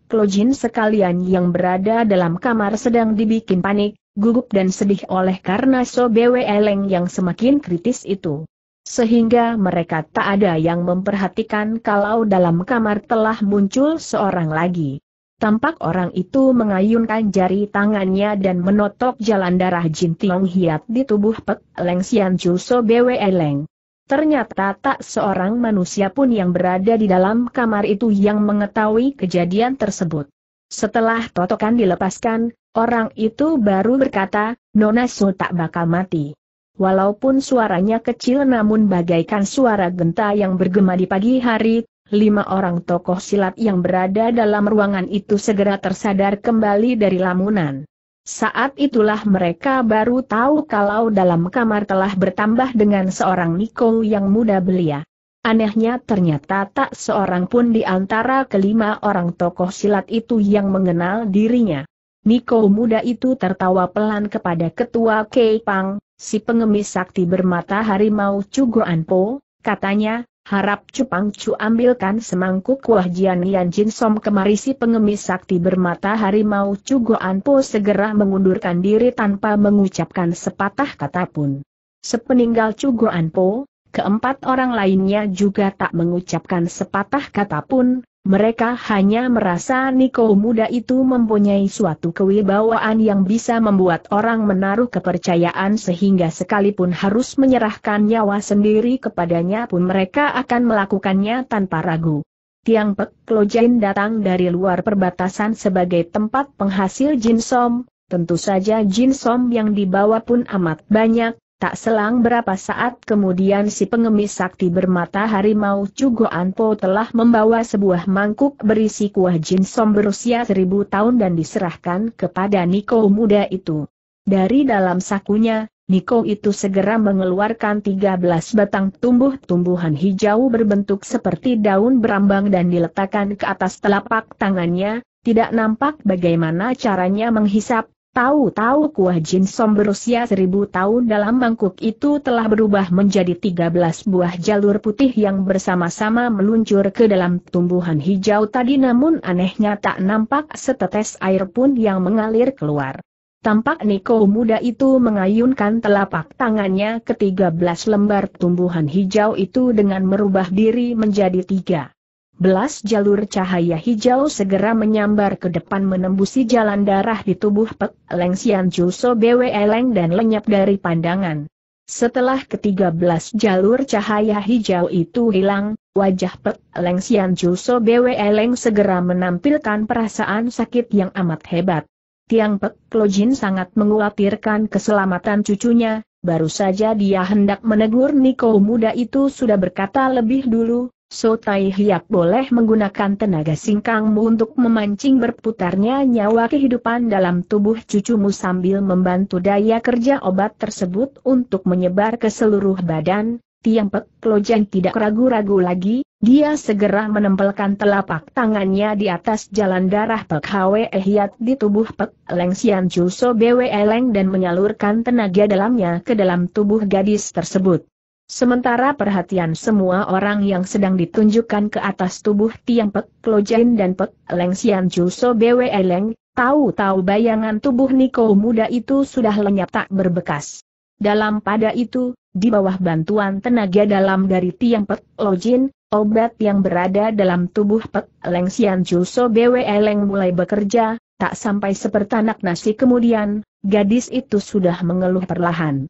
sekalian yang berada dalam kamar sedang dibikin panik, gugup dan sedih oleh karena So Bwe Leng yang semakin kritis itu. Sehingga mereka tak ada yang memperhatikan kalau dalam kamar telah muncul seorang lagi. Tampak orang itu mengayunkan jari tangannya dan menotok jalan darah Jin Tiong Hiat di tubuh Pek Leng Sian Chu So Bwe Leng. Ternyata tak seorang manusia pun yang berada di dalam kamar itu yang mengetahui kejadian tersebut. Setelah totokan dilepaskan, orang itu baru berkata, Nona Su tak bakal mati. Walaupun suaranya kecil namun bagaikan suara genta yang bergema di pagi hari, Lima orang tokoh silat yang berada dalam ruangan itu segera tersadar kembali dari lamunan. Saat itulah mereka baru tahu kalau dalam kamar telah bertambah dengan seorang Niko yang muda belia. Anehnya ternyata tak seorang pun di antara kelima orang tokoh silat itu yang mengenal dirinya. Niko muda itu tertawa pelan kepada ketua Kei Pang, si pengemis sakti bermata harimau Cugo Anpo, katanya, Harap Cupang Cu ambilkan semangkuk kuah Jian Yan Jin Som kemari si pengemis sakti bermata harimau Cu Goan Po segera mengundurkan diri tanpa mengucapkan sepatah kata pun. Sepeninggal Cu Goan Po, Keempat orang lainnya juga tak mengucapkan sepatah kata pun, mereka hanya merasa Niko muda itu mempunyai suatu kewibawaan yang bisa membuat orang menaruh kepercayaan sehingga sekalipun harus menyerahkan nyawa sendiri kepadanya pun mereka akan melakukannya tanpa ragu. Tiang Pek Klojen datang dari luar perbatasan sebagai tempat penghasil Jin Som, tentu saja Jin Som yang dibawa pun amat banyak, Tak selang berapa saat kemudian si pengemis sakti bermata harimau Cugo Anpo telah membawa sebuah mangkuk berisi kuah jinsom berusia seribu tahun dan diserahkan kepada Niko muda itu. Dari dalam sakunya, Niko itu segera mengeluarkan 13 batang tumbuh-tumbuhan hijau berbentuk seperti daun berambang dan diletakkan ke atas telapak tangannya, tidak nampak bagaimana caranya menghisap, Tahu-tahu kuah jin som berusia seribu tahun dalam mangkuk itu telah berubah menjadi tiga belas buah jalur putih yang bersama-sama meluncur ke dalam tumbuhan hijau tadi namun anehnya tak nampak setetes air pun yang mengalir keluar. Tampak Niko muda itu mengayunkan telapak tangannya ke belas lembar tumbuhan hijau itu dengan merubah diri menjadi tiga. Belas jalur cahaya hijau segera menyambar ke depan menembusi jalan darah di tubuh Pek Leng Sian Juso Bwe Leng dan lenyap dari pandangan. Setelah ketiga belas jalur cahaya hijau itu hilang, wajah Pek Leng Sian Juso Bwe Leng segera menampilkan perasaan sakit yang amat hebat. Tiang Pek Jin sangat mengkhawatirkan keselamatan cucunya, baru saja dia hendak menegur Niko muda itu sudah berkata lebih dulu, So Tai Hiap boleh menggunakan tenaga singkangmu untuk memancing berputarnya nyawa kehidupan dalam tubuh cucumu sambil membantu daya kerja obat tersebut untuk menyebar ke seluruh badan, Tiang Pek Klojen tidak ragu-ragu lagi, dia segera menempelkan telapak tangannya di atas jalan darah Pek Hwe Hiat di tubuh Pek Leng Sian Chu Bwe Leng dan menyalurkan tenaga dalamnya ke dalam tubuh gadis tersebut. Sementara perhatian semua orang yang sedang ditunjukkan ke atas tubuh Tiang Pek Klojen dan Pek Leng Sian Ju Bwe Leng, tahu-tahu bayangan tubuh Niko muda itu sudah lenyap tak berbekas. Dalam pada itu, di bawah bantuan tenaga dalam dari Tiang Pek Lojin, obat yang berada dalam tubuh Pek Leng Sian Ju Bwe Leng mulai bekerja, tak sampai sepertanak nasi kemudian, gadis itu sudah mengeluh perlahan.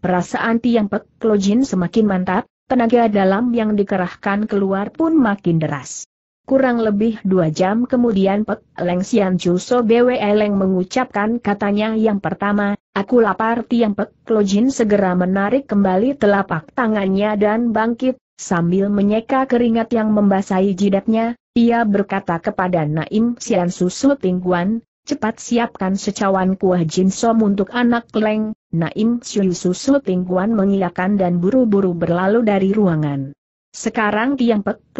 Perasaan Tiang Pek Klojin semakin mantap, tenaga dalam yang dikerahkan keluar pun makin deras. Kurang lebih dua jam kemudian Pek Leng Sian Chu So Bwe Leng mengucapkan katanya yang pertama, aku lapar Tiang Pek Klojin segera menarik kembali telapak tangannya dan bangkit, sambil menyeka keringat yang membasahi jidatnya, ia berkata kepada Naim Sian Susu Tingguan, cepat siapkan secawan kuah jinsom untuk anak Leng, Naim Syuyusu Su Pingguan mengiyakan dan buru-buru berlalu dari ruangan. Sekarang Tiang Pek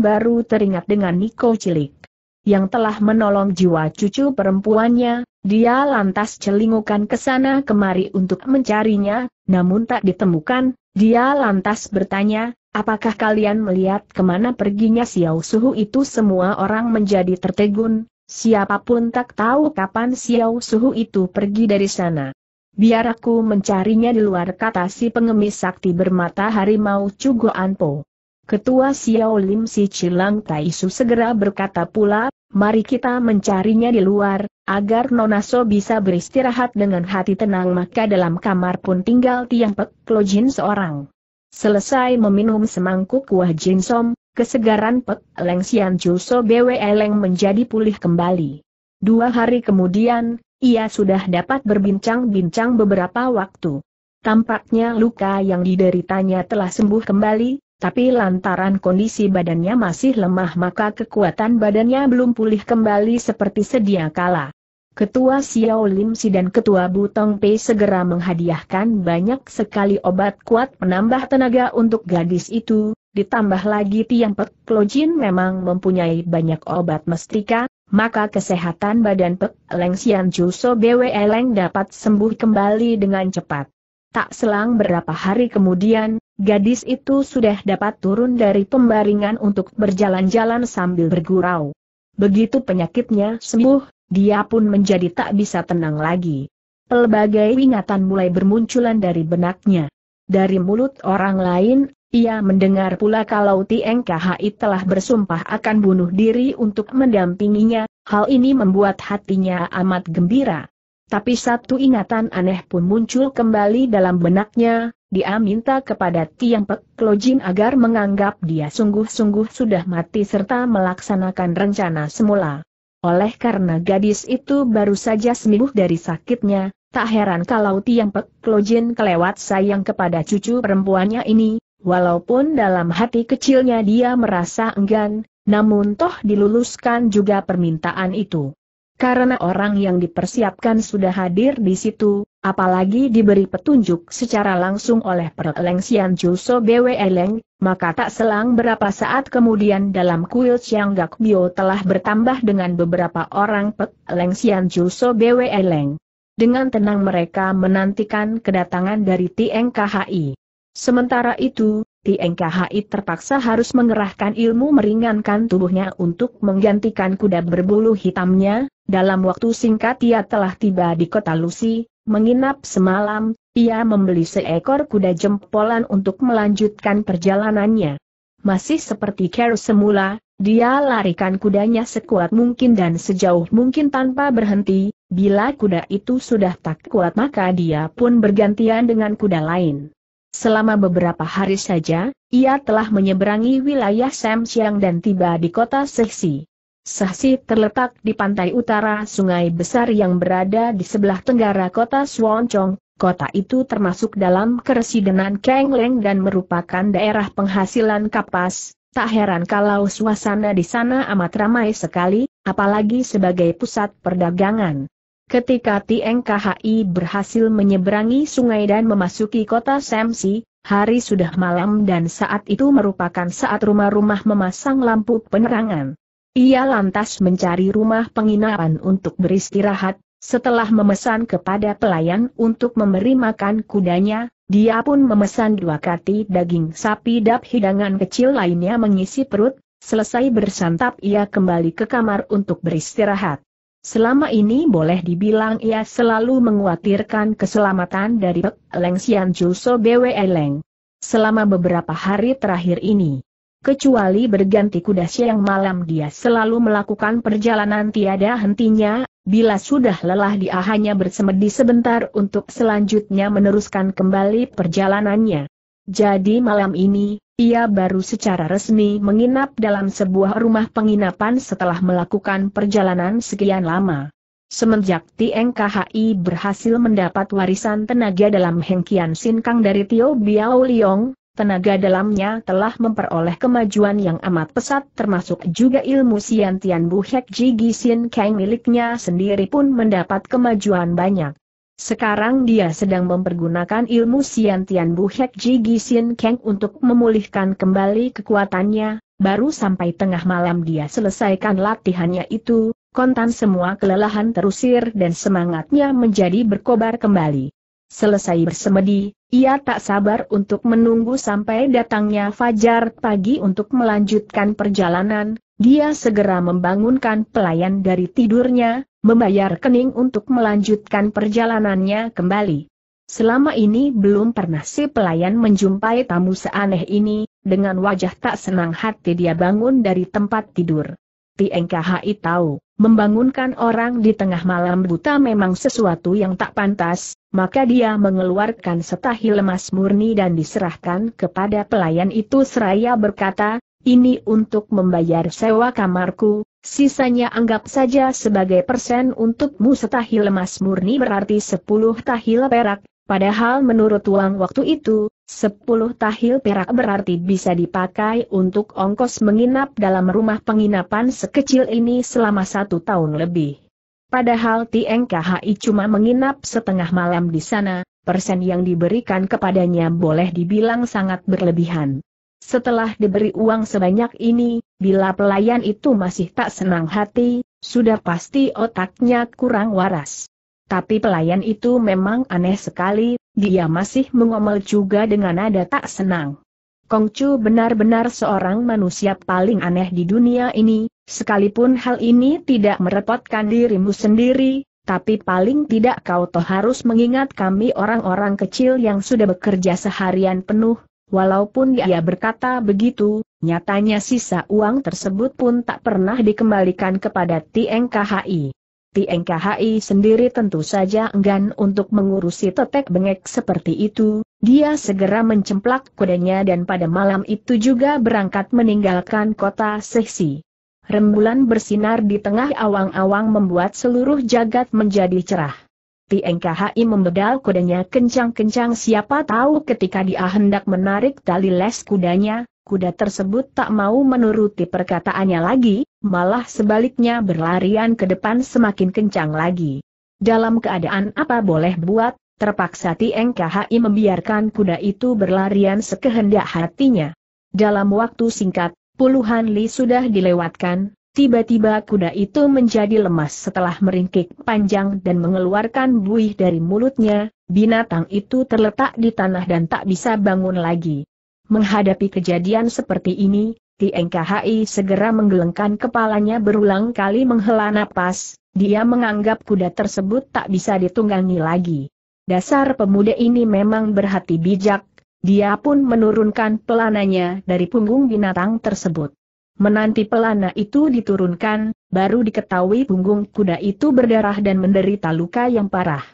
baru teringat dengan Niko Cilik. Yang telah menolong jiwa cucu perempuannya, dia lantas celingukan ke sana kemari untuk mencarinya, namun tak ditemukan, dia lantas bertanya, apakah kalian melihat kemana perginya Xiao Suhu itu semua orang menjadi tertegun, siapapun tak tahu kapan Xiao Suhu itu pergi dari sana. Biar aku mencarinya di luar kata si pengemis sakti bermata harimau Cugo Anpo. Ketua Xiao Lim Si Cilang Taisu segera berkata pula, mari kita mencarinya di luar, agar Nonaso bisa beristirahat dengan hati tenang maka dalam kamar pun tinggal Tiang Pek Jin seorang. Selesai meminum semangkuk kuah jinsom, kesegaran Pek Leng Sian Juso Bwe Leng menjadi pulih kembali. Dua hari kemudian, ia sudah dapat berbincang-bincang beberapa waktu. Tampaknya luka yang dideritanya telah sembuh kembali, tapi lantaran kondisi badannya masih lemah maka kekuatan badannya belum pulih kembali seperti sedia kala. Ketua Xiao Lim Si dan Ketua Butong Pei segera menghadiahkan banyak sekali obat kuat penambah tenaga untuk gadis itu, ditambah lagi Tiang Pek Klojin memang mempunyai banyak obat mestika, maka kesehatan badan Pek Leng Sian Juso Bwe Leng dapat sembuh kembali dengan cepat. Tak selang berapa hari kemudian, gadis itu sudah dapat turun dari pembaringan untuk berjalan-jalan sambil bergurau. Begitu penyakitnya sembuh, dia pun menjadi tak bisa tenang lagi. Pelbagai ingatan mulai bermunculan dari benaknya. Dari mulut orang lain, ia mendengar pula kalau Tieng telah bersumpah akan bunuh diri untuk mendampinginya, hal ini membuat hatinya amat gembira. Tapi satu ingatan aneh pun muncul kembali dalam benaknya, dia minta kepada Tiang Pek Lojin agar menganggap dia sungguh-sungguh sudah mati serta melaksanakan rencana semula. Oleh karena gadis itu baru saja sembuh dari sakitnya, tak heran kalau Tiang Pek Lojin kelewat sayang kepada cucu perempuannya ini, Walaupun dalam hati kecilnya dia merasa enggan, namun toh diluluskan juga permintaan itu. Karena orang yang dipersiapkan sudah hadir di situ, apalagi diberi petunjuk secara langsung oleh Sian Juso Bwe Eleng, maka tak selang berapa saat kemudian dalam kuil Chiang Gak Bio telah bertambah dengan beberapa orang Sian Juso Bwe Eleng. Dengan tenang mereka menantikan kedatangan dari TNKHI. Sementara itu, TNKHI terpaksa harus mengerahkan ilmu meringankan tubuhnya untuk menggantikan kuda berbulu hitamnya, dalam waktu singkat ia telah tiba di kota Lusi, menginap semalam, ia membeli seekor kuda jempolan untuk melanjutkan perjalanannya. Masih seperti Kerr semula, dia larikan kudanya sekuat mungkin dan sejauh mungkin tanpa berhenti, bila kuda itu sudah tak kuat maka dia pun bergantian dengan kuda lain. Selama beberapa hari saja, ia telah menyeberangi wilayah Samsiang dan tiba di kota Sehsi. Sehsi terletak di pantai utara sungai besar yang berada di sebelah tenggara kota Swancong. Kota itu termasuk dalam keresidenan Leng dan merupakan daerah penghasilan kapas. Tak heran kalau suasana di sana amat ramai sekali, apalagi sebagai pusat perdagangan. Ketika Tieng KHI berhasil menyeberangi sungai dan memasuki kota Samsi, hari sudah malam dan saat itu merupakan saat rumah-rumah memasang lampu penerangan. Ia lantas mencari rumah penginapan untuk beristirahat, setelah memesan kepada pelayan untuk memberi makan kudanya, dia pun memesan dua kati daging sapi dan hidangan kecil lainnya mengisi perut, selesai bersantap ia kembali ke kamar untuk beristirahat. Selama ini boleh dibilang ia selalu menguatirkan keselamatan dari Pek Leng Xian Juso Bwe Leng. Selama beberapa hari terakhir ini, kecuali berganti kuda siang malam dia selalu melakukan perjalanan tiada hentinya, bila sudah lelah dia hanya bersemedi sebentar untuk selanjutnya meneruskan kembali perjalanannya. Jadi malam ini, ia baru secara resmi menginap dalam sebuah rumah penginapan setelah melakukan perjalanan sekian lama. Semenjak TNKHI berhasil mendapat warisan tenaga dalam Hengkian Sinkang dari Tio Biao Liong, tenaga dalamnya telah memperoleh kemajuan yang amat pesat termasuk juga ilmu Sian Tian Bu Hek Ji Sin Kang miliknya sendiri pun mendapat kemajuan banyak. Sekarang dia sedang mempergunakan ilmu sian Tian Bu Hek Ji Sin Kang untuk memulihkan kembali kekuatannya, baru sampai tengah malam dia selesaikan latihannya itu, kontan semua kelelahan terusir dan semangatnya menjadi berkobar kembali. Selesai bersemedi, ia tak sabar untuk menunggu sampai datangnya fajar pagi untuk melanjutkan perjalanan, dia segera membangunkan pelayan dari tidurnya, membayar kening untuk melanjutkan perjalanannya kembali. Selama ini belum pernah si pelayan menjumpai tamu seaneh ini, dengan wajah tak senang hati dia bangun dari tempat tidur. Tieng tahu, membangunkan orang di tengah malam buta memang sesuatu yang tak pantas, maka dia mengeluarkan setahil emas murni dan diserahkan kepada pelayan itu seraya berkata, ini untuk membayar sewa kamarku, sisanya anggap saja sebagai persen untukmu setahil emas murni berarti sepuluh tahil perak, padahal menurut uang waktu itu, sepuluh tahil perak berarti bisa dipakai untuk ongkos menginap dalam rumah penginapan sekecil ini selama satu tahun lebih. Padahal TNKHI cuma menginap setengah malam di sana, persen yang diberikan kepadanya boleh dibilang sangat berlebihan. Setelah diberi uang sebanyak ini, bila pelayan itu masih tak senang hati, sudah pasti otaknya kurang waras. Tapi pelayan itu memang aneh sekali, dia masih mengomel juga dengan nada tak senang. Kongcu benar-benar seorang manusia paling aneh di dunia ini, sekalipun hal ini tidak merepotkan dirimu sendiri, tapi paling tidak kau toh harus mengingat kami orang-orang kecil yang sudah bekerja seharian penuh, Walaupun ia berkata begitu, nyatanya sisa uang tersebut pun tak pernah dikembalikan kepada TNKHI. TNKHI sendiri tentu saja enggan untuk mengurusi tetek bengek seperti itu, dia segera mencemplak kudanya dan pada malam itu juga berangkat meninggalkan kota Sehsi. Rembulan bersinar di tengah awang-awang membuat seluruh jagat menjadi cerah. PNKHI membedal kudanya kencang-kencang siapa tahu ketika dia hendak menarik tali les kudanya, kuda tersebut tak mau menuruti perkataannya lagi, malah sebaliknya berlarian ke depan semakin kencang lagi. Dalam keadaan apa boleh buat, terpaksa Tieng membiarkan kuda itu berlarian sekehendak hatinya. Dalam waktu singkat, puluhan li sudah dilewatkan, Tiba-tiba kuda itu menjadi lemas setelah meringkik panjang dan mengeluarkan buih dari mulutnya, binatang itu terletak di tanah dan tak bisa bangun lagi. Menghadapi kejadian seperti ini, TNKHI segera menggelengkan kepalanya berulang kali menghela napas, dia menganggap kuda tersebut tak bisa ditunggangi lagi. Dasar pemuda ini memang berhati bijak, dia pun menurunkan pelananya dari punggung binatang tersebut. Menanti pelana itu diturunkan, baru diketahui punggung kuda itu berdarah dan menderita luka yang parah.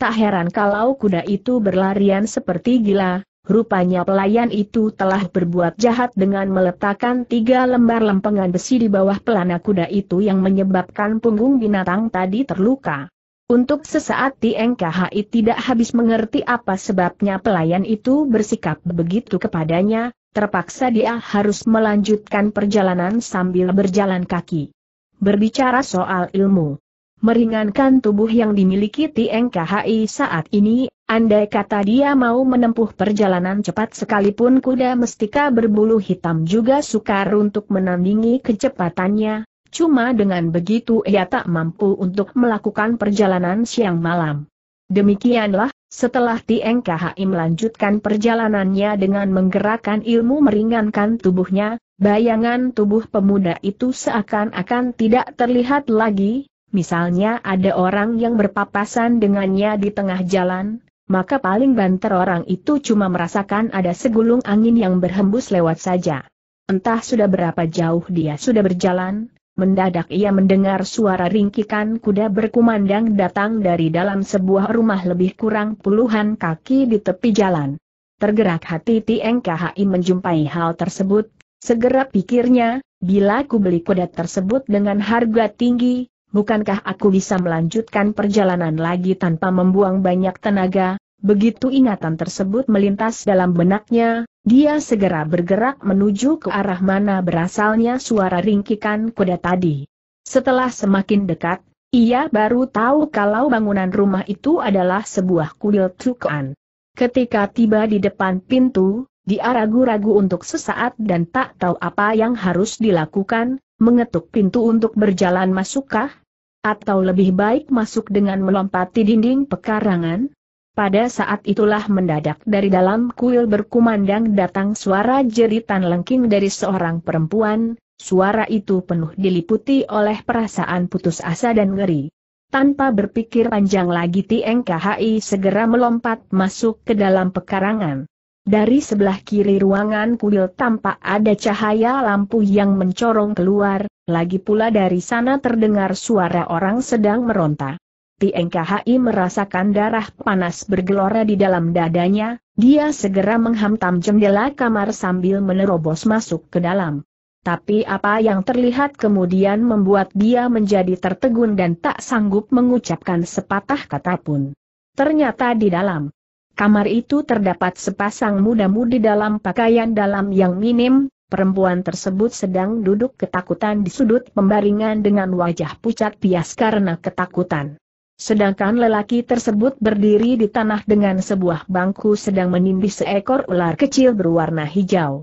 Tak heran kalau kuda itu berlarian seperti gila, rupanya pelayan itu telah berbuat jahat dengan meletakkan tiga lembar lempengan besi di bawah pelana kuda itu yang menyebabkan punggung binatang tadi terluka. Untuk sesaat TNKHI tidak habis mengerti apa sebabnya pelayan itu bersikap begitu kepadanya, Terpaksa dia harus melanjutkan perjalanan sambil berjalan kaki. Berbicara soal ilmu. Meringankan tubuh yang dimiliki TNKHI saat ini, andai kata dia mau menempuh perjalanan cepat sekalipun kuda mestika berbulu hitam juga sukar untuk menandingi kecepatannya, cuma dengan begitu ia tak mampu untuk melakukan perjalanan siang malam. Demikianlah, setelah Tieng KHI melanjutkan perjalanannya dengan menggerakkan ilmu meringankan tubuhnya, bayangan tubuh pemuda itu seakan-akan tidak terlihat lagi, misalnya ada orang yang berpapasan dengannya di tengah jalan, maka paling banter orang itu cuma merasakan ada segulung angin yang berhembus lewat saja. Entah sudah berapa jauh dia sudah berjalan, mendadak ia mendengar suara ringkikan kuda berkumandang datang dari dalam sebuah rumah lebih kurang puluhan kaki di tepi jalan. Tergerak hati TNKHI menjumpai hal tersebut, segera pikirnya, bila ku beli kuda tersebut dengan harga tinggi, bukankah aku bisa melanjutkan perjalanan lagi tanpa membuang banyak tenaga, Begitu ingatan tersebut melintas dalam benaknya, dia segera bergerak menuju ke arah mana berasalnya suara ringkikan kuda tadi. Setelah semakin dekat, ia baru tahu kalau bangunan rumah itu adalah sebuah kuil tukuan. Ketika tiba di depan pintu, dia ragu-ragu untuk sesaat dan tak tahu apa yang harus dilakukan, mengetuk pintu untuk berjalan masukkah? Atau lebih baik masuk dengan melompati dinding pekarangan? Pada saat itulah mendadak dari dalam kuil berkumandang datang suara jeritan lengking dari seorang perempuan, suara itu penuh diliputi oleh perasaan putus asa dan ngeri. Tanpa berpikir panjang lagi TNKHI segera melompat masuk ke dalam pekarangan. Dari sebelah kiri ruangan kuil tampak ada cahaya lampu yang mencorong keluar, lagi pula dari sana terdengar suara orang sedang meronta. PNKHI merasakan darah panas bergelora di dalam dadanya, dia segera menghantam jendela kamar sambil menerobos masuk ke dalam. Tapi apa yang terlihat kemudian membuat dia menjadi tertegun dan tak sanggup mengucapkan sepatah kata pun. Ternyata di dalam kamar itu terdapat sepasang muda-mudi dalam pakaian dalam yang minim, perempuan tersebut sedang duduk ketakutan di sudut pembaringan dengan wajah pucat pias karena ketakutan. Sedangkan lelaki tersebut berdiri di tanah dengan sebuah bangku sedang menindih seekor ular kecil berwarna hijau.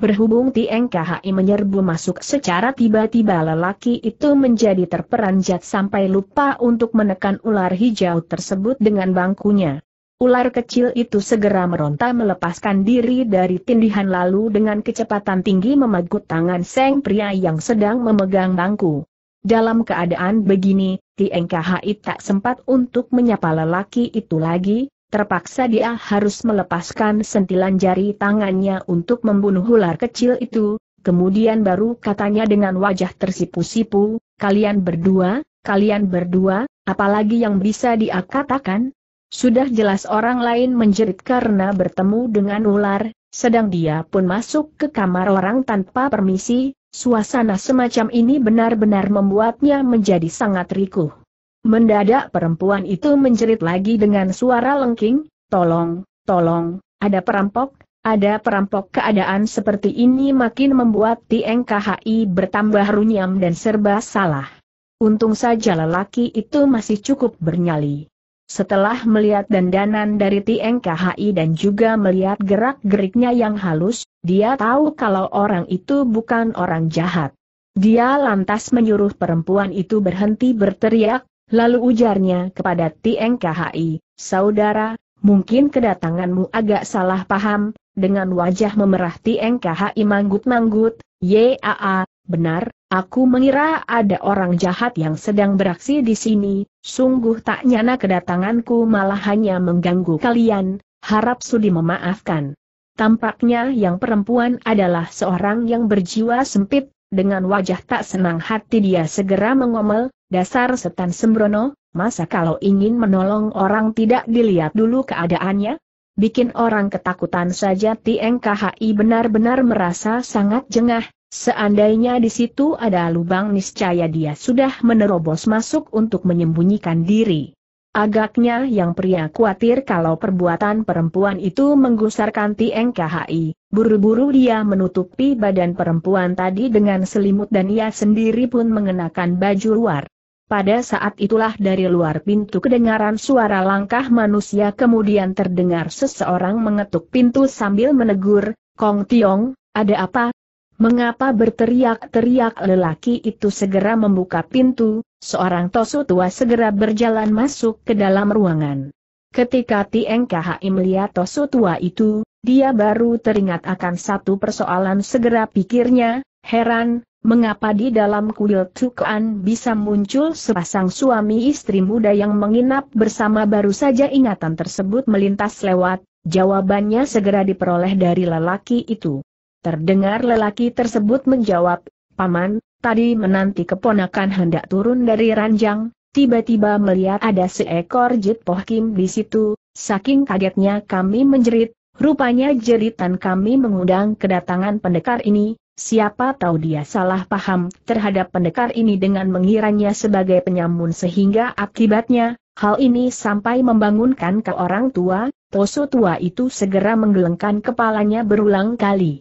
Berhubung Tieng KHI menyerbu masuk secara tiba-tiba lelaki itu menjadi terperanjat sampai lupa untuk menekan ular hijau tersebut dengan bangkunya. Ular kecil itu segera meronta melepaskan diri dari tindihan lalu dengan kecepatan tinggi memegut tangan Seng pria yang sedang memegang bangku. Dalam keadaan begini, di NKHI tak sempat untuk menyapa lelaki itu lagi, terpaksa dia harus melepaskan sentilan jari tangannya untuk membunuh ular kecil itu, kemudian baru katanya dengan wajah tersipu-sipu, kalian berdua, kalian berdua, apalagi yang bisa dia katakan? Sudah jelas orang lain menjerit karena bertemu dengan ular, sedang dia pun masuk ke kamar orang tanpa permisi, Suasana semacam ini benar-benar membuatnya menjadi sangat rikuh. Mendadak perempuan itu menjerit lagi dengan suara lengking, tolong, tolong, ada perampok, ada perampok keadaan seperti ini makin membuat TNKHI bertambah runyam dan serba salah. Untung saja lelaki itu masih cukup bernyali. Setelah melihat dandanan dari TNKHI dan juga melihat gerak-geriknya yang halus, dia tahu kalau orang itu bukan orang jahat. Dia lantas menyuruh perempuan itu berhenti berteriak, lalu ujarnya kepada TNKHI, Saudara, mungkin kedatanganmu agak salah paham, dengan wajah memerah TNKHI manggut-manggut, Yaa, Benar, aku mengira ada orang jahat yang sedang beraksi di sini, sungguh tak nyana kedatanganku malah hanya mengganggu kalian, harap sudi memaafkan. Tampaknya yang perempuan adalah seorang yang berjiwa sempit, dengan wajah tak senang hati dia segera mengomel, dasar setan sembrono, masa kalau ingin menolong orang tidak dilihat dulu keadaannya? Bikin orang ketakutan saja TNKHI benar-benar merasa sangat jengah, Seandainya di situ ada lubang niscaya dia sudah menerobos masuk untuk menyembunyikan diri. Agaknya yang pria khawatir kalau perbuatan perempuan itu menggusarkan Tieng KHI, buru-buru dia menutupi badan perempuan tadi dengan selimut dan ia sendiri pun mengenakan baju luar. Pada saat itulah dari luar pintu kedengaran suara langkah manusia kemudian terdengar seseorang mengetuk pintu sambil menegur, Kong Tiong, ada apa, Mengapa berteriak-teriak lelaki itu segera membuka pintu, seorang tosu tua segera berjalan masuk ke dalam ruangan. Ketika Tieng KHI melihat tosu tua itu, dia baru teringat akan satu persoalan segera pikirnya, heran, mengapa di dalam kuil Tukan bisa muncul sepasang suami istri muda yang menginap bersama baru saja ingatan tersebut melintas lewat, jawabannya segera diperoleh dari lelaki itu. Terdengar lelaki tersebut menjawab, Paman, tadi menanti keponakan hendak turun dari ranjang, tiba-tiba melihat ada seekor Jit Pohkim di situ, saking kagetnya kami menjerit, rupanya jeritan kami mengundang kedatangan pendekar ini, siapa tahu dia salah paham terhadap pendekar ini dengan mengiranya sebagai penyamun sehingga akibatnya, hal ini sampai membangunkan ke orang tua, Toso tua itu segera menggelengkan kepalanya berulang kali.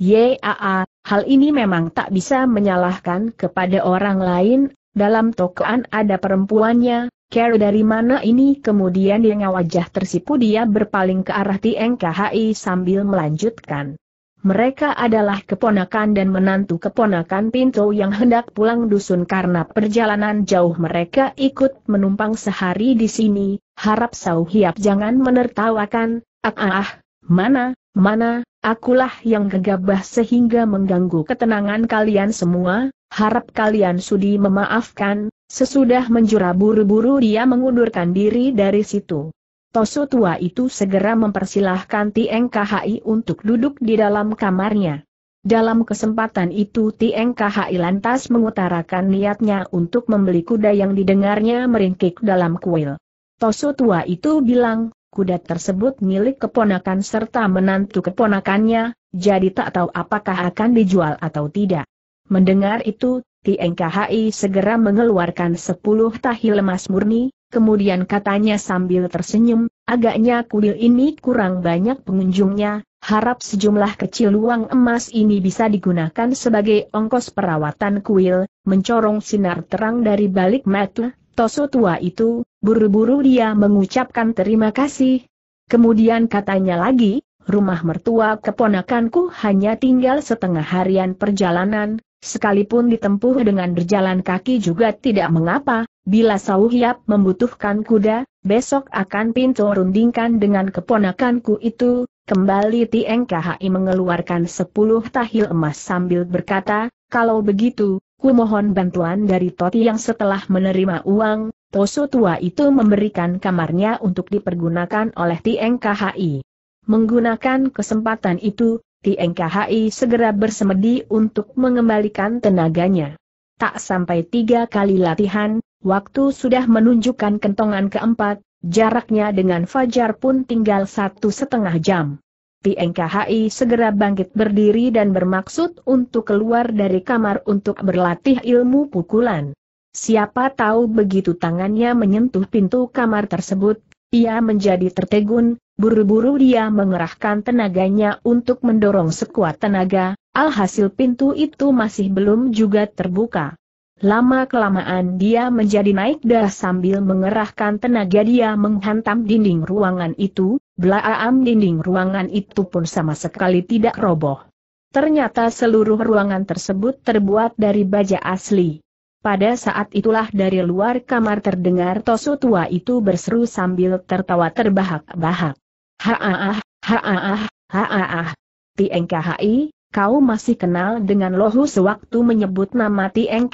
Yaa, hal ini memang tak bisa menyalahkan kepada orang lain, dalam tokoan ada perempuannya, Care dari mana ini kemudian dengan wajah tersipu dia berpaling ke arah Tiengkahi sambil melanjutkan. Mereka adalah keponakan dan menantu keponakan Pinto yang hendak pulang dusun karena perjalanan jauh mereka ikut menumpang sehari di sini, harap Sauhiap jangan menertawakan, ah ah, ah mana, mana, Akulah yang gegabah sehingga mengganggu ketenangan kalian semua, harap kalian sudi memaafkan, sesudah menjura buru-buru dia mengundurkan diri dari situ. Tosu tua itu segera mempersilahkan Tieng KHI untuk duduk di dalam kamarnya. Dalam kesempatan itu Tieng KHI lantas mengutarakan niatnya untuk membeli kuda yang didengarnya meringkik dalam kuil. Tosu tua itu bilang, Kuda tersebut milik keponakan serta menantu keponakannya, jadi tak tahu apakah akan dijual atau tidak. Mendengar itu, TNKHI segera mengeluarkan sepuluh tahi lemas murni, kemudian katanya sambil tersenyum, agaknya kuil ini kurang banyak pengunjungnya, harap sejumlah kecil uang emas ini bisa digunakan sebagai ongkos perawatan kuil, mencorong sinar terang dari balik mata, Toso tua itu, buru-buru dia mengucapkan terima kasih. Kemudian katanya lagi, rumah mertua keponakanku hanya tinggal setengah harian perjalanan, sekalipun ditempuh dengan berjalan kaki juga tidak mengapa, bila Sauhyap membutuhkan kuda, besok akan pintu rundingkan dengan keponakanku itu, kembali Tieng mengeluarkan sepuluh tahil emas sambil berkata, kalau begitu, Ku mohon bantuan dari Toti yang setelah menerima uang, Toso tua itu memberikan kamarnya untuk dipergunakan oleh TNKHI. Menggunakan kesempatan itu, TNKHI segera bersemedi untuk mengembalikan tenaganya. Tak sampai tiga kali latihan, waktu sudah menunjukkan kentongan keempat, jaraknya dengan Fajar pun tinggal satu setengah jam. PNKHI segera bangkit berdiri dan bermaksud untuk keluar dari kamar untuk berlatih ilmu pukulan. Siapa tahu begitu tangannya menyentuh pintu kamar tersebut, ia menjadi tertegun, buru-buru dia mengerahkan tenaganya untuk mendorong sekuat tenaga, alhasil pintu itu masih belum juga terbuka. Lama-kelamaan dia menjadi naik darah sambil mengerahkan tenaga dia menghantam dinding ruangan itu, belaam dinding ruangan itu pun sama sekali tidak roboh. Ternyata seluruh ruangan tersebut terbuat dari baja asli. Pada saat itulah dari luar kamar terdengar tosu tua itu berseru sambil tertawa terbahak-bahak. Haaah, haaah, haaah, Tiengkahi. Kau masih kenal dengan Lohu sewaktu menyebut nama Tieng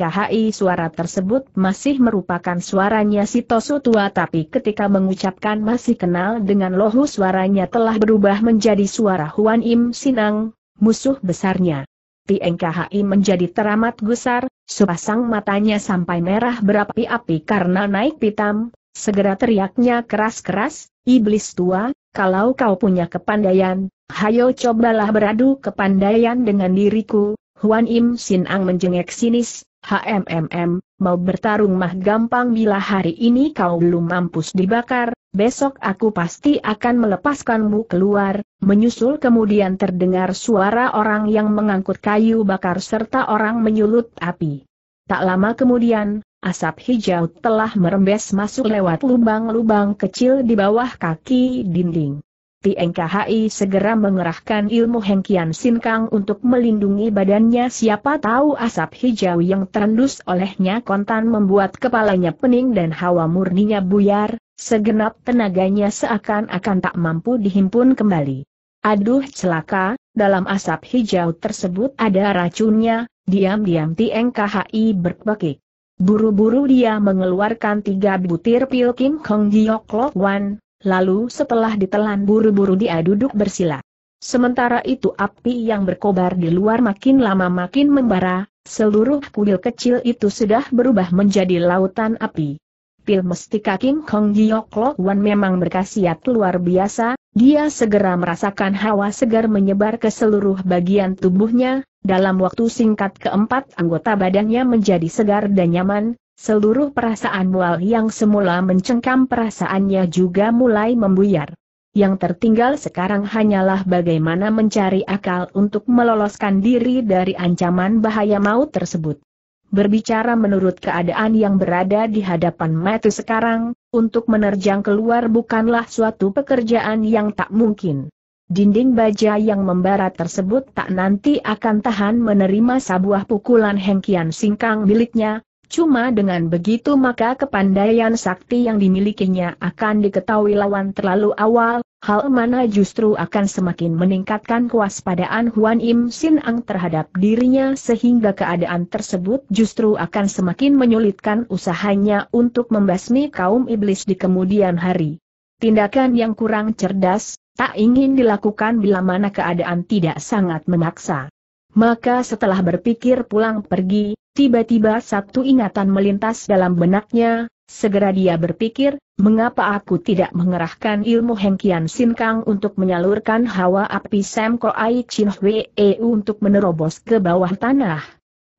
suara tersebut masih merupakan suaranya si Tosu tua tapi ketika mengucapkan masih kenal dengan Lohu suaranya telah berubah menjadi suara Huan Im Sinang, musuh besarnya. Tieng menjadi teramat gusar, sepasang matanya sampai merah berapi-api karena naik pitam, segera teriaknya keras-keras, iblis tua, kalau kau punya kepandaian, hayo cobalah beradu kepandaian dengan diriku, Huan Im Sin Ang menjengek sinis, HMMM, mau bertarung mah gampang bila hari ini kau belum mampus dibakar, besok aku pasti akan melepaskanmu keluar, menyusul kemudian terdengar suara orang yang mengangkut kayu bakar serta orang menyulut api. Tak lama kemudian, Asap hijau telah merembes masuk lewat lubang-lubang kecil di bawah kaki dinding. TNKHI segera mengerahkan ilmu Hengkian Sinkang untuk melindungi badannya siapa tahu asap hijau yang terendus olehnya kontan membuat kepalanya pening dan hawa murninya buyar, segenap tenaganya seakan-akan tak mampu dihimpun kembali. Aduh celaka, dalam asap hijau tersebut ada racunnya, diam-diam TNKHI berpekik. Buru-buru dia mengeluarkan tiga butir pil Kim Kong Giok Lok Wan, lalu setelah ditelan buru-buru dia duduk bersila. Sementara itu api yang berkobar di luar makin lama makin membara, seluruh kuil kecil itu sudah berubah menjadi lautan api. Pil mestika Kim Kong Giok Lok Wan memang berkhasiat luar biasa, dia segera merasakan hawa segar menyebar ke seluruh bagian tubuhnya, dalam waktu singkat keempat anggota badannya menjadi segar dan nyaman, seluruh perasaan mual yang semula mencengkam perasaannya juga mulai membuyar. Yang tertinggal sekarang hanyalah bagaimana mencari akal untuk meloloskan diri dari ancaman bahaya maut tersebut berbicara menurut keadaan yang berada di hadapan mata sekarang, untuk menerjang keluar bukanlah suatu pekerjaan yang tak mungkin. Dinding baja yang membara tersebut tak nanti akan tahan menerima sebuah pukulan hengkian singkang miliknya, cuma dengan begitu maka kepandaian sakti yang dimilikinya akan diketahui lawan terlalu awal, hal mana justru akan semakin meningkatkan kewaspadaan Huan Im Sin Ang terhadap dirinya sehingga keadaan tersebut justru akan semakin menyulitkan usahanya untuk membasmi kaum iblis di kemudian hari. Tindakan yang kurang cerdas, tak ingin dilakukan bila mana keadaan tidak sangat memaksa. Maka setelah berpikir pulang pergi, tiba-tiba satu ingatan melintas dalam benaknya, Segera dia berpikir, mengapa aku tidak mengerahkan ilmu Hengkian Sin untuk menyalurkan hawa api Sam Ai Chin Hwee untuk menerobos ke bawah tanah.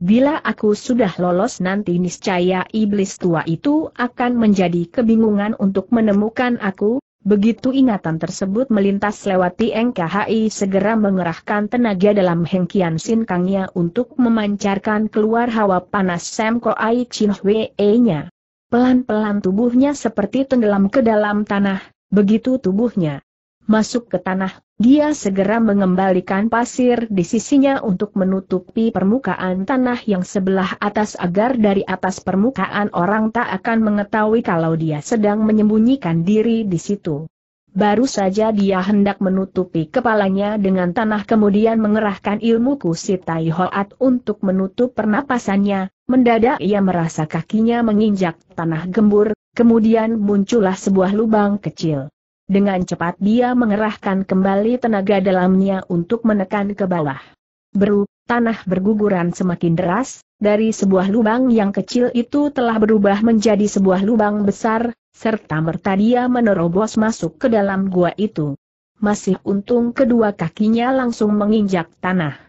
Bila aku sudah lolos nanti niscaya iblis tua itu akan menjadi kebingungan untuk menemukan aku, begitu ingatan tersebut melintas lewati NKHI segera mengerahkan tenaga dalam Hengkian Sin untuk memancarkan keluar hawa panas Sam Ai Chin Hwee-nya. Pelan-pelan tubuhnya seperti tenggelam ke dalam tanah, begitu tubuhnya masuk ke tanah, dia segera mengembalikan pasir di sisinya untuk menutupi permukaan tanah yang sebelah atas agar dari atas permukaan orang tak akan mengetahui kalau dia sedang menyembunyikan diri di situ. Baru saja dia hendak menutupi kepalanya dengan tanah kemudian mengerahkan ilmu kusitai Hoat untuk menutup pernapasannya, Mendadak ia merasa kakinya menginjak tanah gembur, kemudian muncullah sebuah lubang kecil. Dengan cepat dia mengerahkan kembali tenaga dalamnya untuk menekan ke bawah. Beru, tanah berguguran semakin deras, dari sebuah lubang yang kecil itu telah berubah menjadi sebuah lubang besar, serta merta dia menerobos masuk ke dalam gua itu. Masih untung kedua kakinya langsung menginjak tanah.